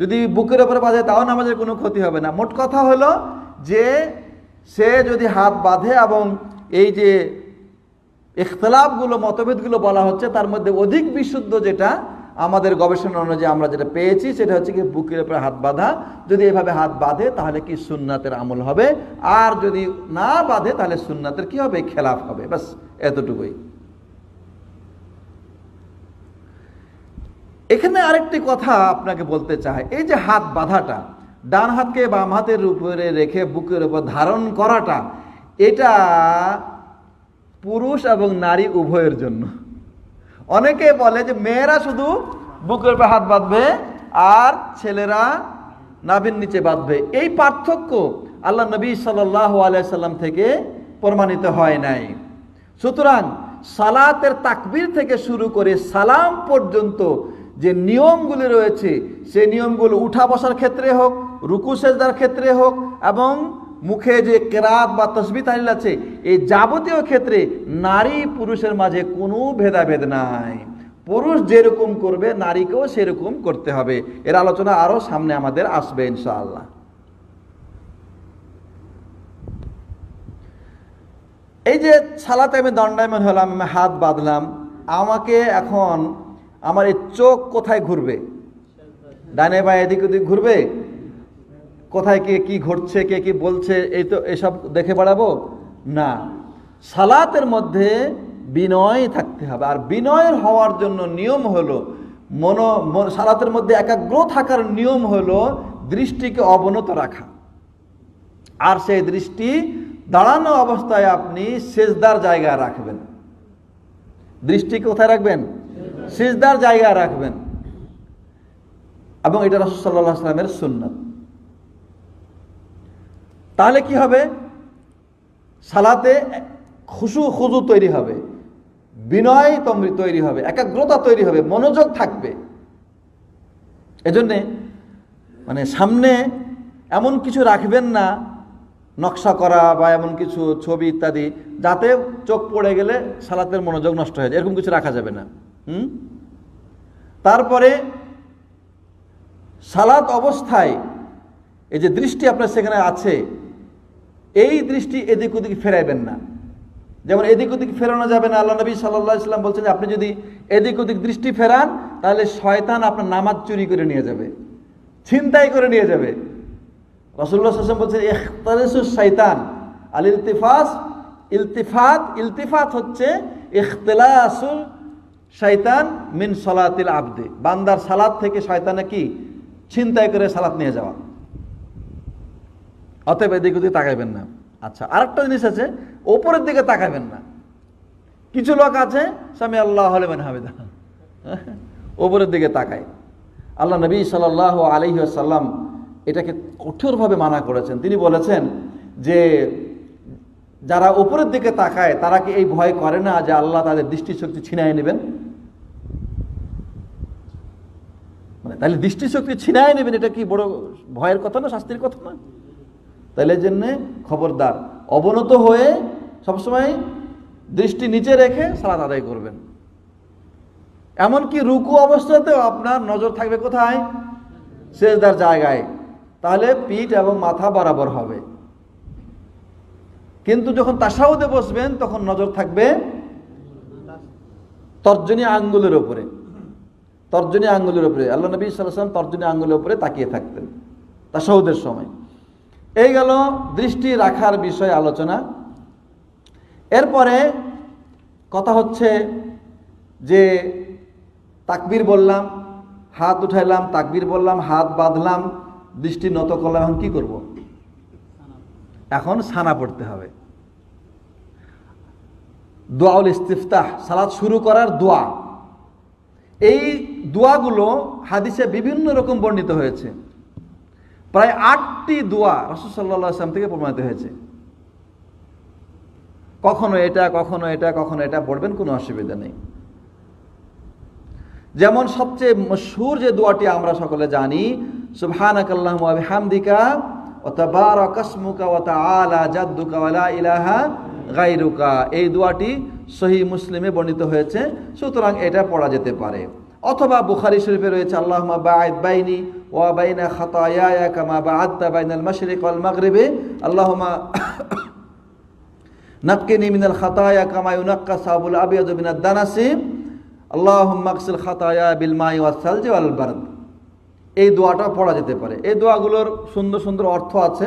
A: যদি বুকের ওপরে বাঁধে তাও নামাজের কোনো ক্ষতি হবে না মোট কথা হলো যে সে যদি হাত বাঁধে এবং এই যে ইখতলাফগুলো মতভেদগুলো বলা হচ্ছে তার মধ্যে অধিক বিশুদ্ধ যেটা আমাদের গবেষণা অনুযায়ী আমরা যেটা পেয়েছি সেটা হচ্ছে কি বুকের উপরে হাত বাঁধা যদি এভাবে হাত বাঁধে তাহলে কি সুন্নাতের আমল হবে আর যদি না বাঁধে তাহলে সুন্নাতের কি হবে খেলাফ হবে বাস এতটুকুই এখানে আরেকটি কথা আপনাকে বলতে চাই এই যে হাত বাঁধাটা ডান হাতকে বাম হাতের উপরে রেখে বুকের উপর ধারণ করাটা এটা পুরুষ এবং নারী উভয়ের জন্য অনেকে বলে যে মেয়েরা শুধু বুকের উপরে হাত বাঁধবে আর ছেলেরা নাভির নিচে বাঁধবে এই পার্থক্য আল্লাহ নবী সাল্লাহ আলাইসাল্লাম থেকে প্রমাণিত হয় নাই সুতরাং সালাতের তাকবির থেকে শুরু করে সালাম পর্যন্ত যে নিয়মগুলি রয়েছে সেই নিয়মগুলো উঠা বসার ক্ষেত্রে হোক রুকু সেজদার ক্ষেত্রে হোক এবং মুখে যে কেরাত বা তসবি তাহলিল আছে এই যাবতীয় ক্ষেত্রে নারী পুরুষের মাঝে কোনো ভেদাভেদ নাই পুরুষ যেরকম করবে নারীকেও সেরকম করতে হবে এর আলোচনা আরও সামনে আমাদের আসবে ইনশাআল্লাহ এই যে সালাতে আমি দণ্ডায়মন হলাম আমি হাত বাঁধলাম আমাকে এখন আমার এই চোখ কোথায় ঘুরবে ডানে বা এদিক ওদিক ঘুরবে কোথায় কে কি ঘটছে কে কি বলছে এই তো এসব দেখে বেড়াবো না সালাতের মধ্যে বিনয় থাকতে হবে আর বিনয়ের হওয়ার জন্য নিয়ম হলো মন সালাতের মধ্যে একাগ্র থাকার নিয়ম হলো দৃষ্টিকে অবনত রাখা আর সেই দৃষ্টি দাঁড়ানো অবস্থায় আপনি সেজদার জায়গায় রাখবেন দৃষ্টি কোথায় রাখবেন সেজদার জায়গায় রাখবেন এবং এটা রসদ সাল্লাহ আসলামের সুন্নত তাহলে কি হবে সালাতে খুশু খুজু তৈরি হবে বিনয় তমরি তৈরি হবে একাগ্রতা তৈরি হবে মনোযোগ থাকবে এজন্যে মানে সামনে এমন কিছু রাখবেন না নকশা করা বা এমন কিছু ছবি ইত্যাদি যাতে চোখ পড়ে গেলে সালাতের মনোযোগ নষ্ট হয়ে যায় এরকম কিছু রাখা যাবে না হুম তারপরে সালাত অবস্থায় এই যে দৃষ্টি আপনার সেখানে আছে এই দৃষ্টি এদিক ওদিক ফেরাইবেন না যেমন এদিক ওদিক ফেরানো যাবে না আল্লাহ নবী সাল্লাহ ইসলাম বলছেন যে আপনি যদি এদিক ওদিক দৃষ্টি ফেরান তাহলে শয়তান আপনার নামাজ চুরি করে নিয়ে যাবে ছিনতাই করে নিয়ে যাবে রসুল্লাহ হাসান বলছেন এখতারেসুস শৈতান আল ইলতিফাস ইলতিফাত ইলতিফাত হচ্ছে ইখতলাসুল শয়তান মিন সলাতিল আবদে বান্দার সালাত থেকে শয়তানে কি ছিনতাই করে সালাত নিয়ে যাওয়া অতএব এদিকে ওদিকে তাকাইবেন না আচ্ছা আরেকটা জিনিস আছে ওপরের দিকে তাকাবেন না কিছু লোক আছে স্বামী আল্লাহ হলেবেন হ্যাঁ ওপরের দিকে তাকায় আল্লাহ নবী সাল্লাহ আলহি আসাল্লাম এটাকে কঠোরভাবে মানা করেছেন তিনি বলেছেন যে যারা উপরের দিকে তাকায় তারা কি এই ভয় করে না যে আল্লাহ তাদের দৃষ্টিশক্তি ছিনায় নেবেন মানে তাহলে দৃষ্টিশক্তি ছিনায় নেবেন এটা কি বড় ভয়ের কথা না শাস্তির কথা না তাইলে জন্যে খবরদার অবনত হয়ে সবসময় দৃষ্টি নিচে রেখে সালাদ আদায় করবেন এমনকি রুকু অবস্থাতেও আপনার নজর থাকবে কোথায় সেজদার জায়গায় তাহলে পিঠ এবং মাথা বরাবর হবে কিন্তু যখন তাসাউদে বসবেন তখন নজর থাকবে তর্জনী আঙ্গুলের ওপরে তর্জনী আঙ্গুলের ওপরে আল্লাহ নবী সাল্লাম তর্জনী আঙ্গুলের ওপরে তাকিয়ে থাকতেন তাসাউদের সময় এই গেল দৃষ্টি রাখার বিষয়ে আলোচনা এরপরে কথা হচ্ছে যে তাকবির বললাম হাত উঠাইলাম তাকবির বললাম হাত বাঁধলাম দৃষ্টি নত করলাম এখন কী করব এখন সানা পড়তে হবে দোয়াউল ইস্তিফতাহ সালাদ শুরু করার দোয়া এই দোয়াগুলো হাদিসে বিভিন্ন রকম বর্ণিত হয়েছে প্রায় আটটি দোয়া রসুল সাল্লা থেকে প্রমাণিত হয়েছে কখনো এটা কখনো এটা কখনো এটা পড়বেন কোনো অসুবিধা নেই যেমন সবচেয়ে মশহুর যে দোয়াটি আমরা সকলে জানি সুবহানাক আল্লাহুম্মা বিহামদিকা ওয়া তাবারাকাসমুকা ওয়া তাআলা জাদ্দুকা ওয়া ইলাহা গায়রুকা এই দোয়াটি সহি মুসলিমে বর্ণিত হয়েছে সুতরাং এটা পড়া যেতে পারে অথবা বুখারি শরীফে রয়েছে আল্লাহ বাদ বাইনি ওয়া বাইনা খাতায়া কামা বা আত্মা বাইনাল মাশরিক আল মাগরিবে আল্লাহমা (coughs) নাক্কিনি মিনাল খাতায়া কামা ইউনাক্কা সাবুল আবিয়াদু মিনাদ দানাসি আল্লাহুম্মা মাকসিল খাতায়া বিল মাই ওয়াস সালজি ওয়াল বারদ এই দোয়াটা পড়া যেতে পারে এই দোয়াগুলোর সুন্দর সুন্দর অর্থ আছে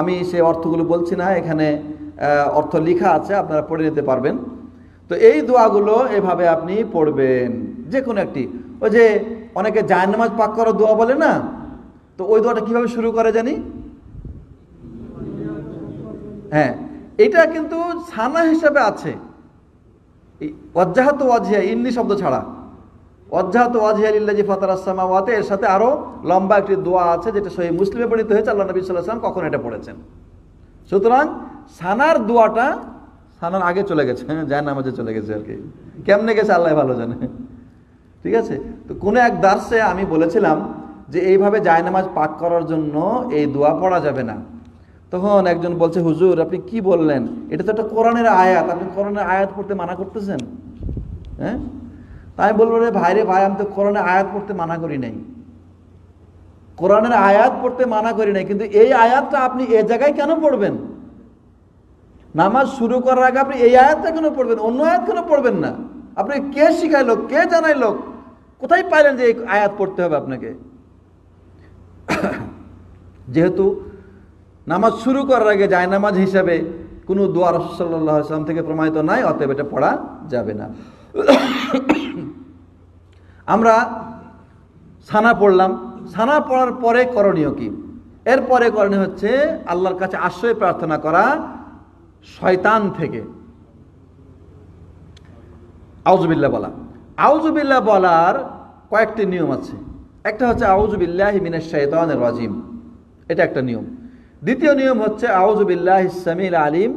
A: আমি সেই অর্থগুলো বলছি না এখানে অর্থ লেখা আছে আপনারা পড়ে নিতে পারবেন তো এই দোয়াগুলো এভাবে আপনি পড়বেন যে কোনো একটি ওই যে অনেকে জায়নামাজ পাক করার দোয়া বলে না তো ওই দোয়াটা কিভাবে শুরু করে জানি হ্যাঁ এটা কিন্তু সানা হিসাবে আছে অজ্জাহাত ওয়াজিয়া ইন্নি শব্দ ছাড়া অজ্জাহাত ওয়াজিয়া ইল্লাজি ফাতার আসসামাওয়াতে এর সাথে আরও লম্বা একটি দোয়া আছে যেটা সহি মুসলিমে পরিণত হয়েছে আল্লাহ নবী সাল্লাহ সাল্লাম কখন এটা পড়েছেন সুতরাং সানার দোয়াটা সানার আগে চলে গেছে যায় হ্যাঁ, নামাজে চলে গেছে আর কি কেমনে গেছে আল্লাহ ভালো জানে ঠিক আছে তো কোনো এক দার্সে আমি বলেছিলাম যে এইভাবে জায়নামাজ পাক করার জন্য এই দোয়া পড়া যাবে না তখন একজন বলছে হুজুর আপনি কি বললেন এটা তো একটা কোরআনের আয়াত আপনি কোরআনের আয়াত পড়তে মানা করতেছেন হ্যাঁ তাই বলবো রে ভাই রে ভাই আমি তো কোরআনের আয়াত পড়তে মানা করি নাই কোরআনের আয়াত পড়তে মানা করি নাই কিন্তু এই আয়াতটা আপনি এ জায়গায় কেন পড়বেন নামাজ শুরু করার আগে আপনি এই আয়াতটা কেন পড়বেন অন্য আয়াত কেন পড়বেন না আপনি কে লোক কে লোক কোথায় পাইলেন যে এই আয়াত পড়তে হবে আপনাকে (coughs) যেহেতু নামাজ শুরু করার আগে যায় নামাজ হিসাবে কোনো দোয়ার সাল্লাম থেকে প্রমাণিত নাই অতএব এটা পড়া যাবে না (coughs) আমরা সানা পড়লাম সানা পড়ার পরে করণীয় কি এরপরে করণীয় হচ্ছে আল্লাহর কাছে আশ্রয় প্রার্থনা করা শয়তান থেকে আউজবিল্লা বলা আউজবিল্লা বলার কয়েকটি নিয়ম আছে একটা হচ্ছে আউজবিল্লাহ মিনের শৈতান রাজিম এটা একটা নিয়ম দ্বিতীয় নিয়ম হচ্ছে আউজবিল্লাহ ইসামিল আলিম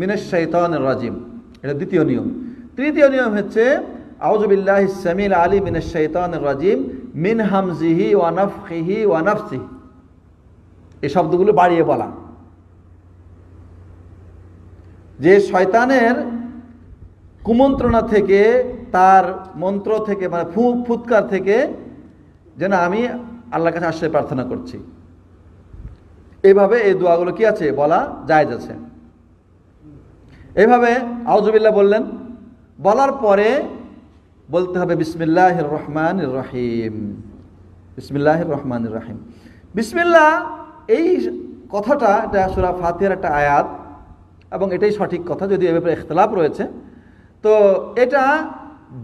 A: মিনের শৈতান রাজিম এটা দ্বিতীয় নিয়ম তৃতীয় নিয়ম হচ্ছে আউজবিল্লাহ ইসামিল আলী মিনের শৈতান রাজিম মিন হামজিহি ওয়ানফিহি ওয়ানফসিহি এই শব্দগুলো বাড়িয়ে বলা যে শয়তানের কুমন্ত্রণা থেকে তার মন্ত্র থেকে মানে ফু ফুৎকার থেকে যেন আমি আল্লাহর কাছে আশ্রয় প্রার্থনা করছি এইভাবে এই দোয়াগুলো কি আছে বলা জায়জ আছে এইভাবে আউজবিল্লা বললেন বলার পরে বলতে হবে বিসমিল্লাহ রহমান রহিম বিসমিল্লাহ রহমান রাহিম বিসমিল্লা এই কথাটা এটা সুরা ফাতিয়ার একটা আয়াত এবং এটাই সঠিক কথা যদি এ ব্যাপারে এখতলাপ রয়েছে তো এটা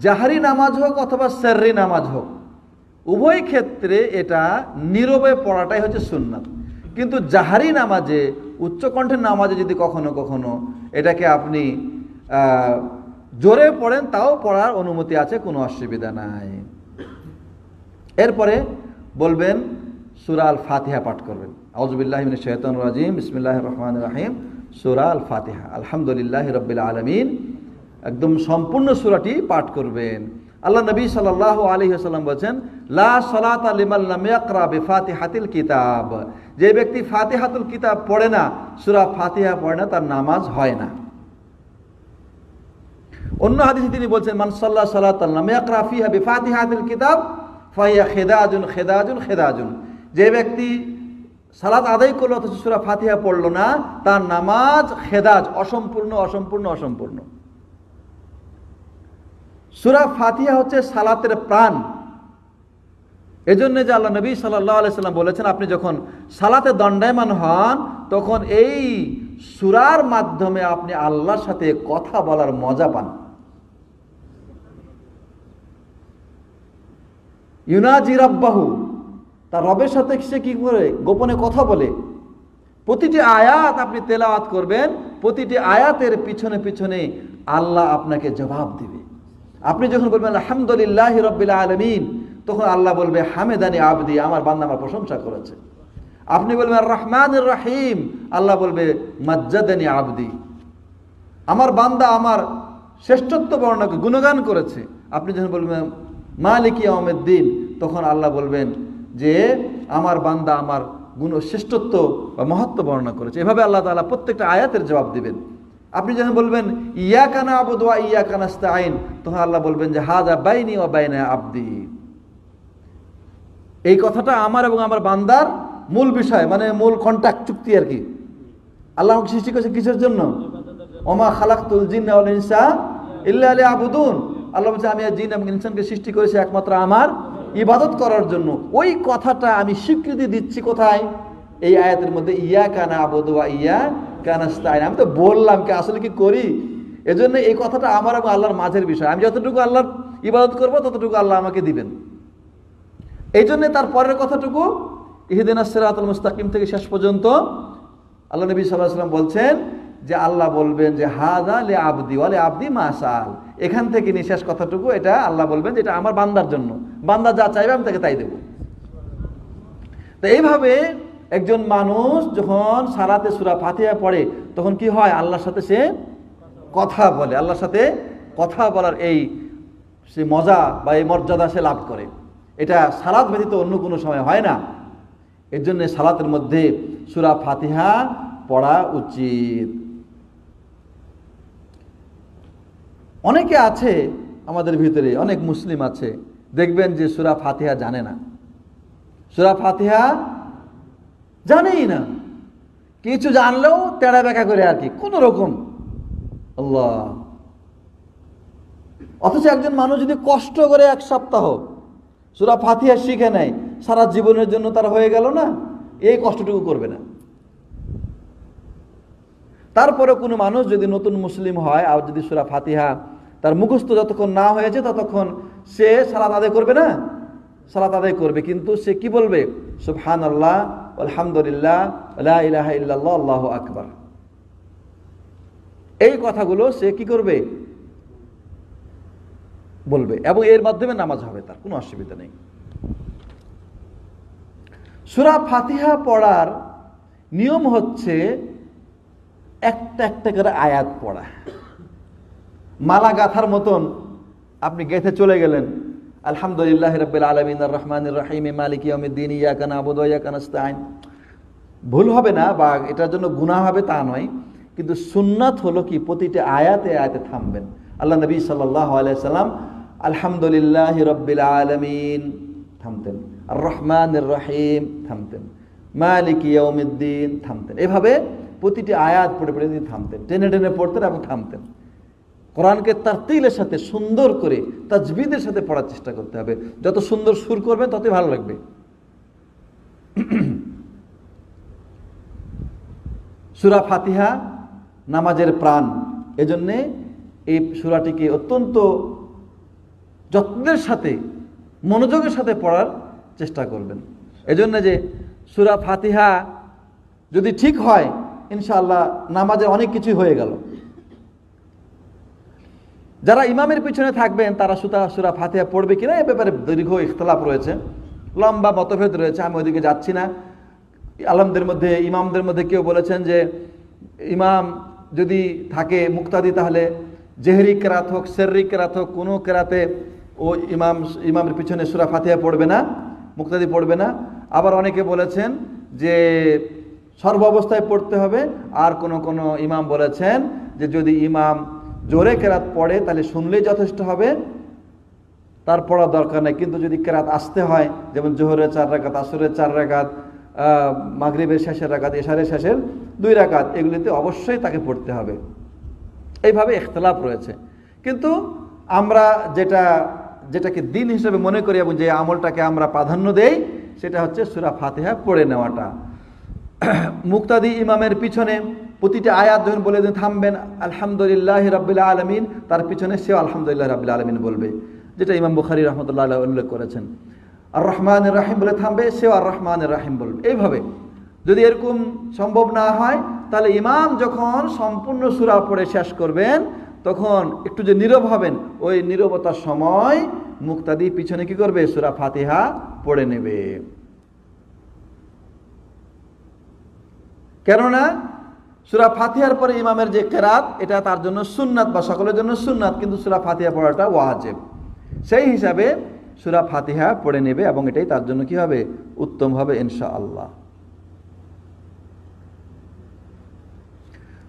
A: জাহারি নামাজ হোক অথবা সেররি নামাজ হোক উভয় ক্ষেত্রে এটা নীরবে পড়াটাই হচ্ছে সুন্নাত কিন্তু জাহারি নামাজে উচ্চকণ্ঠের নামাজে যদি কখনো কখনো এটাকে আপনি জোরে পড়েন তাও পড়ার অনুমতি আছে কোনো অসুবিধা নাই এরপরে বলবেন সুরাল ফাতিহা পাঠ করবেন আউজবিল্লাহ শৈতন রাজিম বিসমিল্লাহ রহমান রাহিম সুরা আল ফাতেহা আলহামদুলিল্লাহ রব্বিল আলমিন একদম সম্পূর্ণ সুরাটি পাঠ করবেন আল্লাহ নবী সাল্লাহ আলী আসাল্লাম বলছেন লা সলাত আলিমাল্লামিয়াকরা বেফাতে হাতিল কিতাব যে ব্যক্তি ফাতেহাতুল কিতাব পড়ে না সুরা ফাতিহা পড়ে না তার নামাজ হয় না অন্য হাদিসে তিনি বলছেন মান সাল্লাহ সাল্লাহ আল্লামিয়াকরা ফিহা বেফাতে হাতিল কিতাব ফাইয়া খেদাজুন খেদাজুন খেদাজুন যে ব্যক্তি সালাদ আদায় করলো অথচ সুরা ফাতিহা পড়লো না তার নামাজ খেদাজ অসম্পূর্ণ অসম্পূর্ণ অসম্পূর্ণ সুরা ফাতিহা হচ্ছে সালাতের প্রাণ এজন্য যে আল্লাহ নবী সাল্লাহ বলেছেন আপনি যখন সালাতে দণ্ডায়মান হন তখন এই সুরার মাধ্যমে আপনি আল্লাহর সাথে কথা বলার মজা পান ইউনাজি রাব্বাহু তার রবের সাথে সে কী করে গোপনে কথা বলে প্রতিটি আয়াত আপনি তেলাওয়াত করবেন প্রতিটি আয়াতের পিছনে পিছনে আল্লাহ আপনাকে জবাব দিবে আপনি যখন বলবেন আলহামদুলিল্লাহ রব্বিল আলমিন তখন আল্লাহ বলবে হামেদানি আবদি আমার বান্দা আমার প্রশংসা করেছে আপনি বলবেন রহমান রাহিম আল্লাহ বলবে মজ্জাদানি আবদি আমার বান্দা আমার শ্রেষ্ঠত্ব বর্ণাকে গুণগান করেছে আপনি যখন বলবেন মালিকি আহমেদ্দিন দিন তখন আল্লাহ বলবেন যে আমার বান্দা আমার গুণ শ্রেষ্ঠত্ব বা মহত্ব বর্ণনা করেছে এভাবে আল্লাহ তালা প্রত্যেকটা আয়াতের জবাব দিবেন আপনি যখন বলবেন ইয়া কানা আবদোয়া ইয়া কানাস্তা আইন তখন আল্লাহ বলবেন যে হাজা বাইনি ও বাইনা আবদি এই কথাটা আমার এবং আমার বান্দার মূল বিষয় মানে মূল কন্ট্যাক্ট চুক্তি আর কি আল্লাহ সৃষ্টি করেছে কিসের জন্য ওমা খালাকুল জিন ইনসা ইল্লা আলী আবুদুন আল্লাহ বলছে আমি জিন এবং ইনসানকে সৃষ্টি করেছি একমাত্র আমার ইবাদত করার জন্য ওই কথাটা আমি স্বীকৃতি দিচ্ছি কোথায় এই আয়াতের মধ্যে ইয়া কানা আবদুয়া ইয়া কানাস্তাইন আমি তো বললাম কি আসলে কি করি এজন্য এই কথাটা আমার এবং আল্লাহর মাঝের বিষয় আমি যতটুকু আল্লাহর ইবাদত করব ততটুকু আল্লাহ আমাকে দিবেন এই জন্যে তার পরের কথাটুকু ইহিদিন আসরাতুল মুস্তাকিম থেকে শেষ পর্যন্ত আল্লাহ নবী সাল্লাহ সাল্লাম বলছেন যে আল্লাহ বলবেন যে হাজা লে আবদি ওয়ালে আবদি মাসাল এখান থেকে নিঃশ্বাস কথাটুকু এটা আল্লাহ বলবেন যে এটা আমার বান্দার জন্য বান্দা যা চাইবে আমি তাকে তাই দেব তো এইভাবে একজন মানুষ যখন সারাতে সুরা ফাতিয়া পড়ে তখন কি হয় আল্লাহর সাথে সে কথা বলে আল্লাহর সাথে কথা বলার এই সে মজা বা এই মর্যাদা সে লাভ করে এটা সালাদ ব্যতীত অন্য কোনো সময় হয় না এর জন্য সালাতের মধ্যে সুরা ফাতিহা পড়া উচিত অনেকে আছে আমাদের ভিতরে অনেক মুসলিম আছে দেখবেন যে সুরা ফাতিহা জানে না সুরা ফাতিহা জানেই না কিছু জানলেও তেড়া বেঁকা করে আর কি কোনো রকম আল্লাহ অথচ একজন মানুষ যদি কষ্ট করে এক সপ্তাহ সুরা ফাতিহা শিখে নেয় সারা জীবনের জন্য তার হয়ে গেল না এই কষ্টটুকু করবে না তারপরে কোনো মানুষ যদি নতুন মুসলিম হয় আর যদি সুরা ফাতিহা তার মুখস্থ যতক্ষণ না হয়েছে ততক্ষণ সে সালাত আদায় করবে না সালাত আদায় করবে কিন্তু সে কি বলবে সুফহান আল্লাহ আলহামদুলিল্লাহ আল্লাহ আকবার এই কথাগুলো সে কি করবে বলবে এবং এর মাধ্যমে নামাজ হবে তার কোনো অসুবিধা নেই সুরা ফাতিহা পড়ার নিয়ম হচ্ছে একটা একটা করে আয়াত পড়া মালা গাথার মতন আপনি গেথে চলে গেলেন আলহামদুলিল্লাহ রবিল আলমিন রহমান রাহিম মালিক ইয়মিদ্দিন ইয়াকান আবুদ ইয়াকান ভুল হবে না বা এটার জন্য গুণা হবে তা নয় কিন্তু সুন্নাত হলো কি প্রতিটি আয়াতে আয়াতে থামবেন আল্লাহ নবী সাল্লাহ আলাইসাল্লাম আলহামদুলিল্লাহ রব্বিল আলমিন থামতেন আর রহমান রাহিম থামতেন মালিক ইয়মিদ্দিন থামতেন এভাবে প্রতিটি আয়াত পড়ে পড়ে তিনি থামতেন টেনে টেনে পড়তেন এবং থামতেন কোরআনকে তার তিলের সাথে সুন্দর করে তাজবিদের সাথে পড়ার চেষ্টা করতে হবে যত সুন্দর সুর করবেন ততই ভালো লাগবে সুরা ফাতিহা নামাজের প্রাণ এজন্যে এই সুরাটিকে অত্যন্ত যত্নের সাথে মনোযোগের সাথে পড়ার চেষ্টা করবেন এজন্য যে সুরা ফাতিহা যদি ঠিক হয় ইনশাআল্লাহ নামাজের অনেক কিছুই হয়ে গেল যারা ইমামের পিছনে থাকবেন তারা সুতা সুরা ফাতেহা পড়বে কিনা এ ব্যাপারে দীর্ঘ ইখতলাফ রয়েছে লম্বা মতভেদ রয়েছে আমি ওইদিকে যাচ্ছি না আলমদের মধ্যে ইমামদের মধ্যে কেউ বলেছেন যে ইমাম যদি থাকে মুক্তাদি তাহলে জেহরি কেরাত হোক সেররি কেরাত হোক কোনো কেরাতে ও ইমাম ইমামের পিছনে সুরা ফাতিয়া পড়বে না মুক্তাদি পড়বে না আবার অনেকে বলেছেন যে সর্ব অবস্থায় পড়তে হবে আর কোনো কোনো ইমাম বলেছেন যে যদি ইমাম জোরে কেরাত পড়ে তাহলে শুনলেই যথেষ্ট হবে তার পড়া দরকার নেই কিন্তু যদি কেরাত আসতে হয় যেমন জোহরের চার রাগাত আসরের চার রাগাত মাগরীবের শেষের রাগাত এশারের শেষের দুই রাগাত এগুলিতে অবশ্যই তাকে পড়তে হবে এইভাবে এখতলাপ রয়েছে কিন্তু আমরা যেটা যেটাকে দিন হিসেবে মনে করি এবং যে আমলটাকে আমরা প্রাধান্য দেই সেটা হচ্ছে সুরা ফাতেহা পড়ে নেওয়াটা মুক্তাদি ইমামের পিছনে প্রতিটি আয়াত যখন বলে দেন থামবেন আলহামদুলিল্লাহ রাবুল্লাহ আলমিন তার পিছনে সেও আলহামদুলিল্লাহ রাবুল্লাহ আলমিন বলবে যেটা ইমাম বুখারি রহমতুল্লাহ আল্লাহ উল্লেখ করেছেন আর রহমান রাহিম বলে থামবে সেও আর রহমান রাহিম বলবে এইভাবে যদি এরকম সম্ভব না হয় তাহলে ইমাম যখন সম্পূর্ণ সুরা পড়ে শেষ করবেন তখন একটু যে নীরব হবেন ওই নীরবতার সময় মুক্তাদি পিছনে কি করবে সুরা ফাতিহা পড়ে নেবে কেননা সুরা ফাতিহার পরে ইমামের যে কেরাত এটা তার জন্য সুন্নাত বা সকলের জন্য সুন্নাত কিন্তু সুরা ফাতিহা পড়াটা ওয়াজেব সেই হিসাবে সুরা ফাতিহা পড়ে নেবে এবং এটাই তার জন্য কি হবে উত্তম হবে ইনশা আল্লাহ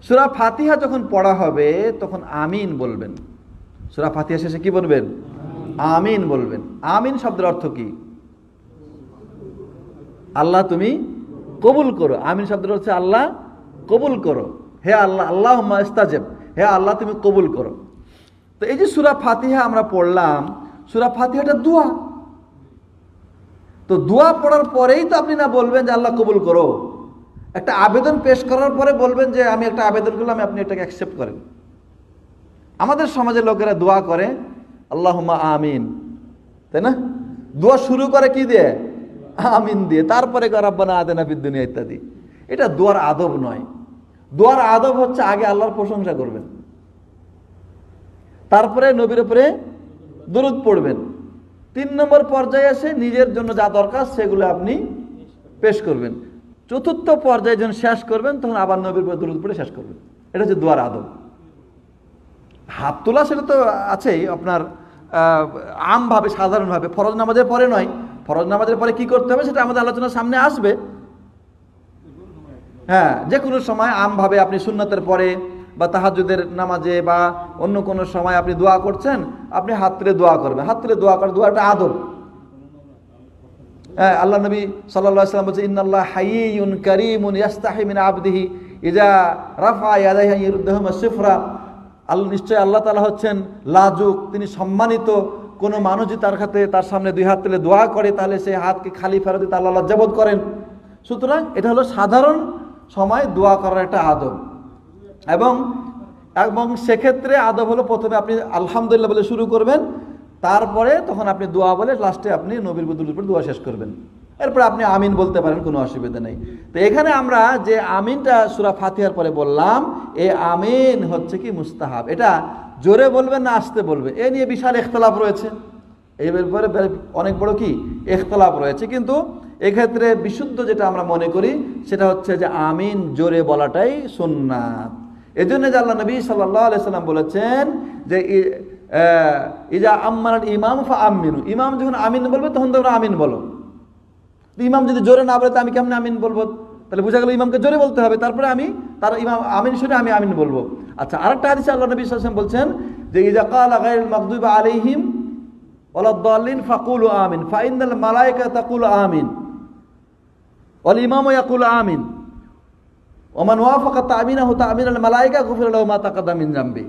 A: সুরা ফাতিহা যখন পড়া হবে তখন আমিন বলবেন সুরা ফাতিহা শেষে কি বলবেন আমিন বলবেন আমিন শব্দের অর্থ কি আল্লাহ তুমি কবুল করো আমিন শব্দের অর্থ আল্লাহ কবুল করো হে আল্লাহ আল্লাহ ইস্তাজেব হে আল্লাহ তুমি কবুল করো তো এই যে সুরা ফাতিহা আমরা পড়লাম সুরা ফাতিহাটা দোয়া তো দোয়া পড়ার পরেই তো আপনি না বলবেন যে আল্লাহ কবুল করো একটা আবেদন পেশ করার পরে বলবেন যে আমি একটা আবেদন করলাম আপনি এটাকে অ্যাকসেপ্ট করেন আমাদের সমাজের লোকেরা দোয়া করে আল্লাহমা আমিন তাই না দোয়া শুরু করে কি দিয়ে আমিন দিয়ে তারপরে করাব্বানা আদেনা বিদ্যুনিয়া ইত্যাদি এটা দোয়ার আদব নয় দোয়ার আদব হচ্ছে আগে আল্লাহর প্রশংসা করবেন তারপরে নবীর উপরে দরুদ পড়বেন তিন নম্বর পর্যায়ে এসে নিজের জন্য যা দরকার সেগুলো আপনি পেশ করবেন চতুর্থ পর্যায়ে যখন শেষ করবেন তখন আবার নবীর উপরে দরুদ পড়ে শেষ করবেন এটা হচ্ছে দোয়ার আদব হাত তোলা সেটা তো আছেই আপনার আমভাবে সাধারণভাবে ফরজ নামাজের পরে নয় ফরজ নামাজের পরে কি করতে হবে সেটা আমাদের আলোচনার সামনে আসবে হ্যাঁ যে কোনো সময় আমভাবে আপনি সুন্নতের পরে বা তাহাজুদের নামাজে বা অন্য কোনো সময় আপনি দোয়া করছেন আপনি হাত তুলে দোয়া করবেন হাত তুলে দোয়া করার দোয়াটা আদব হ্যাঁ আল্লাহ নবী সাল্লা সাল্লাম বলছে ইন্নাল্লাহ হাইউন করিমুন ইয়াস্তাহিমিন আবদিহি ইজা রাফা ইয়াদাহিরুদ্দাহমা সিফরা আল্লাহ নিশ্চয়ই আল্লাহ তালা হচ্ছেন লাজুক তিনি সম্মানিত কোনো মানুষই তার হাতে তার সামনে দুই হাত তুলে দোয়া করে তাহলে সে হাতকে খালি ফেরত দিতে আল্লাহ লজ্জাবোধ করেন সুতরাং এটা হলো সাধারণ সময় দোয়া করার একটা আদব এবং এবং সেক্ষেত্রে আদব হলো প্রথমে আপনি আলহামদুলিল্লাহ বলে শুরু করবেন তারপরে তখন আপনি দোয়া বলে লাস্টে আপনি নবীর বদুল উপর দোয়া শেষ করবেন এরপরে আপনি আমিন বলতে পারেন কোনো অসুবিধা নেই তো এখানে আমরা যে আমিনটা সুরা ফাতিহার পরে বললাম এ আমিন হচ্ছে কি মুস্তাহাব এটা জোরে বলবে না আসতে বলবে এ নিয়ে বিশাল এখতলাপ রয়েছে এই ব্যাপারে অনেক বড় কি এখতলাপ রয়েছে কিন্তু এক্ষেত্রে বিশুদ্ধ যেটা আমরা মনে করি সেটা হচ্ছে যে আমিন জোরে বলাটাই সুন্নাত এজন্য যে আল্লাহ নবী সাল্লাহ সাল্লাম বলেছেন যে ইজা আম্মান ইমাম ফা আমিনু ইমাম যখন আমিন বলবে তখন তোমরা আমিন বলো ইমাম যদি জোরে না বলে তো আমি কেমন আমিন বলবো তাহলে বোঝা গেল ইমামকে জোরে বলতে হবে তারপরে আমি তার ইমাম আমিন শুনে আমি আমিন বলবো আচ্ছা আরেকটা হাদিসে আল্লাহ নবী সাল্লাম বলছেন যে ইজা কাল আগাইল মকদুবা আলাইহিম ওলাদ্দাল্লিন ফাকুল আমিন ফাইন্দাল মালাইকা তাকুল আমিন অল ইয়াকুল আমিন ওমান ওয়াফাকা তামিনা হতো আমিন আল মালাইকা গুফির মা তাকাদামিন জাম্বি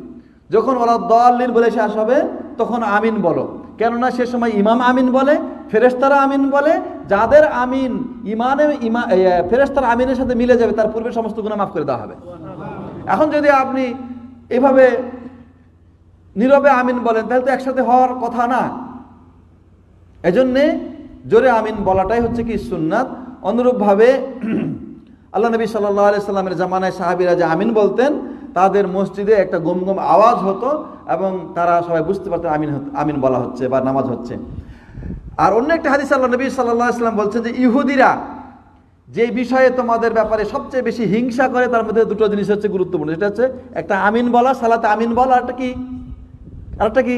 A: যখন ওরা দলিন বলে শেষ হবে তখন আমিন বলো কেননা সে সময় ইমাম আমিন বলে ফেরেস্তারা আমিন বলে যাদের আমিন ইমানে ইমা ফেরেস্তার আমিনের সাথে মিলে যাবে তার পূর্বে সমস্ত গুণা মাফ করে দেওয়া হবে এখন যদি আপনি এভাবে নীরবে আমিন বলেন তাহলে তো একসাথে হওয়ার কথা না এজন্যে জোরে আমিন বলাটাই হচ্ছে কি সুন্নাত অনুরূপভাবে আল্লাহ নবী সাল্লাহ আলি সাল্লামের জামানায় সাহাবিরা যে আমিন বলতেন তাদের মসজিদে একটা গমগম আওয়াজ হতো এবং তারা সবাই বুঝতে পারতেন আমিন আমিন বলা হচ্ছে বা নামাজ হচ্ছে আর অন্য একটা হাদিস আল্লাহ নবী সাল্লাহ সাল্লাম বলছেন যে ইহুদিরা যে বিষয়ে তোমাদের ব্যাপারে সবচেয়ে বেশি হিংসা করে তার মধ্যে দুটো জিনিস হচ্ছে গুরুত্বপূর্ণ যেটা হচ্ছে একটা আমিন বলা সালাতে আমিন বলা একটা কি আরেকটা কি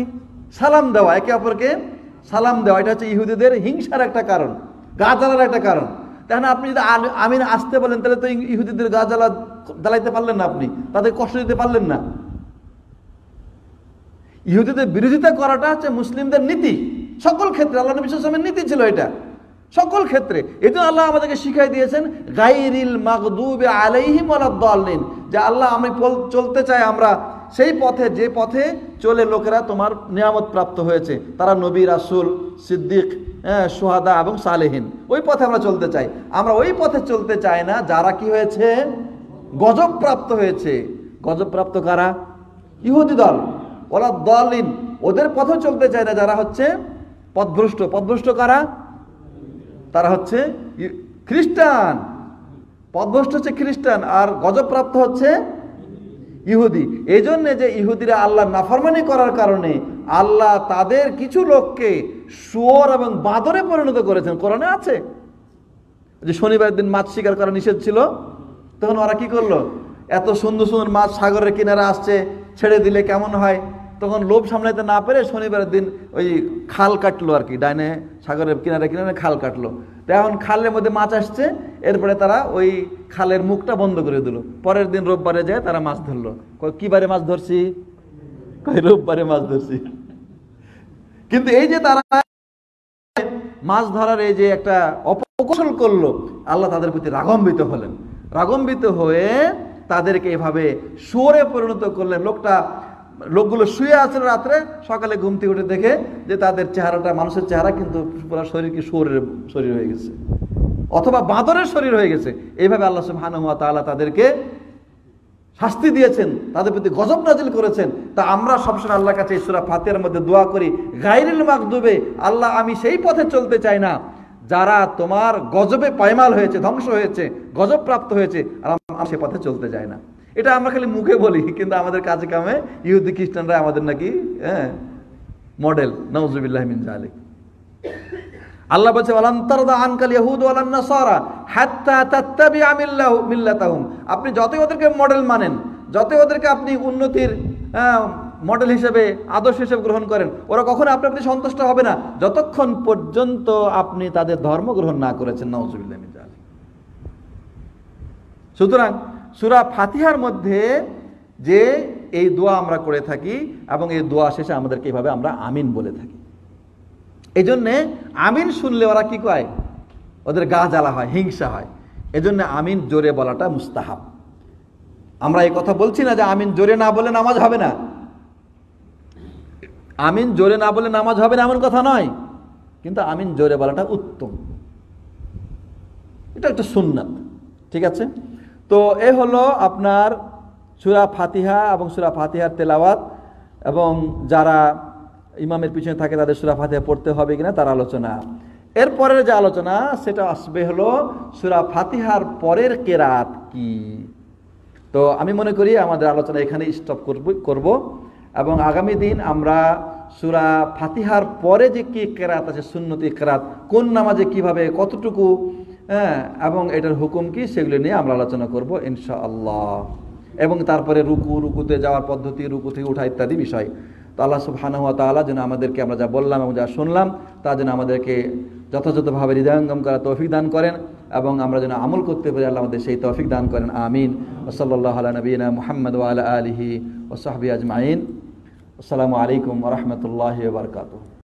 A: সালাম দেওয়া একে অপরকে সালাম দেওয়া এটা হচ্ছে ইহুদিদের হিংসার একটা কারণ গাদালার একটা কারণ তাহলে আপনি যদি আমিন আসতে বলেন তাহলে তো ইহুদিদের গা জ্বালা জ্বালাইতে পারলেন না আপনি তাদের কষ্ট দিতে পারলেন না ইহুদিদের বিরোধিতা করাটা হচ্ছে মুসলিমদের নীতি সকল ক্ষেত্রে আল্লাহ নবী সালামের নীতি ছিল এটা সকল ক্ষেত্রে এই জন্য আল্লাহ আমাদেরকে শিখাই দিয়েছেন গাইরিল মাগদুবে আলাইহিম আলাদ্দিন যে আল্লাহ আমি চলতে চাই আমরা সেই পথে যে পথে চলে লোকেরা তোমার নিয়ামত প্রাপ্ত হয়েছে তারা নবী রাসুল সিদ্দিক হ্যাঁ, সোহাদা এবং সালেহীন ওই পথে আমরা চলতে চাই আমরা ওই পথে চলতে চাই না যারা কি হয়েছে গজব প্রাপ্ত হয়েছে গজব প্রাপ্ত কারা ইহুদি দল ওরা দলিন ওদের পথে চলতে চায় না যারা হচ্ছে পদভ্রষ্ট পদভ্রষ্ট কারা তারা হচ্ছে খ্রিস্টান পদভ্রষ্ট হচ্ছে খ্রিস্টান আর গজবপ্রাপ্ত হচ্ছে ইহুদি এই জন্যে যে ইহুদিরা আল্লাহ নাফরমানি করার কারণে আল্লাহ তাদের কিছু লোককে শুয়োর এবং বাঁদরে পরিণত করেছেন কোরআনে আছে যে শনিবার দিন মাছ শিকার করা নিষেধ ছিল তখন ওরা কি করলো এত সুন্দর সুন্দর মাছ সাগরের কিনারে আসছে ছেড়ে দিলে কেমন হয় তখন লোভ সামলাইতে না পেরে শনিবারের দিন ওই খাল কাটলো আর কি ডাইনে সাগরের কিনারে কিনারে খাল কাটলো তো এখন খালের মধ্যে মাছ আসছে এরপরে তারা ওই খালের মুখটা বন্ধ করে দিল পরের দিন রোববারে যায় তারা মাছ ধরলো কি বারে মাছ ধরছি রোববারে মাছ ধরছি কিন্তু এই যে তারা মাছ ধরার এই যে একটা অপকৌশল করলো আল্লাহ তাদের প্রতি রাগম্বিত হলেন রাগম্বিত হয়ে তাদেরকে এভাবে শুয়োরে পরিণত করলেন লোকটা লোকগুলো শুয়ে আছে রাত্রে সকালে ঘুম থেকে উঠে দেখে যে তাদের চেহারাটা মানুষের চেহারা কিন্তু পুরো শরীর কি শুয়োরের শরীর হয়ে গেছে অথবা বাঁদরের শরীর হয়ে গেছে এইভাবে আল্লাহ সুবাহানুয়া তালা তাদেরকে শাস্তি দিয়েছেন তাদের প্রতি গজব নাজিল করেছেন তা আমরা সবসময় আল্লাহর কাছে ঈশ্বরা ফাতের মধ্যে দোয়া করি গাইরিল মাকদুবে আল্লাহ আমি সেই পথে চলতে চাই না যারা তোমার গজবে পায়মাল হয়েছে ধ্বংস হয়েছে গজব প্রাপ্ত হয়েছে আর আমরা সে পথে চলতে চাই না এটা আমরা খালি মুখে বলি কিন্তু আমাদের কাজে কামে ইহুদি খ্রিস্টানরা আমাদের নাকি হ্যাঁ মডেল নওজুবিল্লাহ মিন জালিক আল্লাহ বলছে আলাম আনকাল ইয়াহুদ আলাম হাত্তা তাত্তাবি আমিল্লাহ মিল্লাতাহুম আপনি যতই ওদেরকে মডেল মানেন যতই ওদেরকে আপনি উন্নতির মডেল হিসেবে আদর্শ হিসেবে গ্রহণ করেন ওরা কখনো আপনার প্রতি সন্তুষ্ট হবে না যতক্ষণ পর্যন্ত আপনি তাদের ধর্ম গ্রহণ না করেছেন নওয়াজুবিল্লাহ সুতরাং সুরা ফাতিহার মধ্যে যে এই দোয়া আমরা করে থাকি এবং এই দোয়া শেষে আমাদেরকে এইভাবে আমরা আমিন বলে থাকি এই জন্যে আমিন শুনলে ওরা কি কয় ওদের গা জ্বালা হয় হিংসা হয় এজন্য আমিন জোরে বলাটা মুস্তাহাব আমরা এই কথা বলছি না যে আমিন জোরে না বলে নামাজ হবে না আমিন জোরে না বলে নামাজ হবে না এমন কথা নয় কিন্তু আমিন জোরে বলাটা উত্তম এটা একটা সুন্নাত ঠিক আছে তো এ হলো আপনার সুরা ফাতিহা এবং সুরা ফাতিহার তেলাওয়াত এবং যারা ইমামের পিছনে থাকে তাদের সুরা ফাতেহা পড়তে হবে কিনা তার আলোচনা এরপরের যে আলোচনা সেটা আসবে হলো সুরা ফাতিহার পরের কেরাত কি তো আমি মনে করি আমাদের আলোচনা এখানে স্টপ করব করব এবং আগামী দিন আমরা সুরা ফাতিহার পরে যে কি কেরাত আছে সুন্নতি কেরাত কোন নামাজে কিভাবে কতটুকু হ্যাঁ এবং এটার হুকুম কি সেগুলি নিয়ে আমরা আলোচনা করব ইনশাআল্লাহ এবং তারপরে রুকু রুকুতে যাওয়ার পদ্ধতি রুকু থেকে উঠা ইত্যাদি বিষয় তো আল্লাহ সুবহানাহুয়া তালা যেন আমাদেরকে আমরা যা বললাম এবং যা শুনলাম তা যেন আমাদেরকে যথাযথভাবে হৃদয়ঙ্গম করা তৌফিক দান করেন এবং আমরা যেন আমল করতে পারি আল্লাহ আমাদের সেই তৌফিক দান করেন আমিন ওসল্লাহ আলা নবীনা মোহাম্মদ ওয়াল আলহি ওসাহাবি আজমাইন আসসালামু আলাইকুম রহমতুল্লাহ বারকাতুহ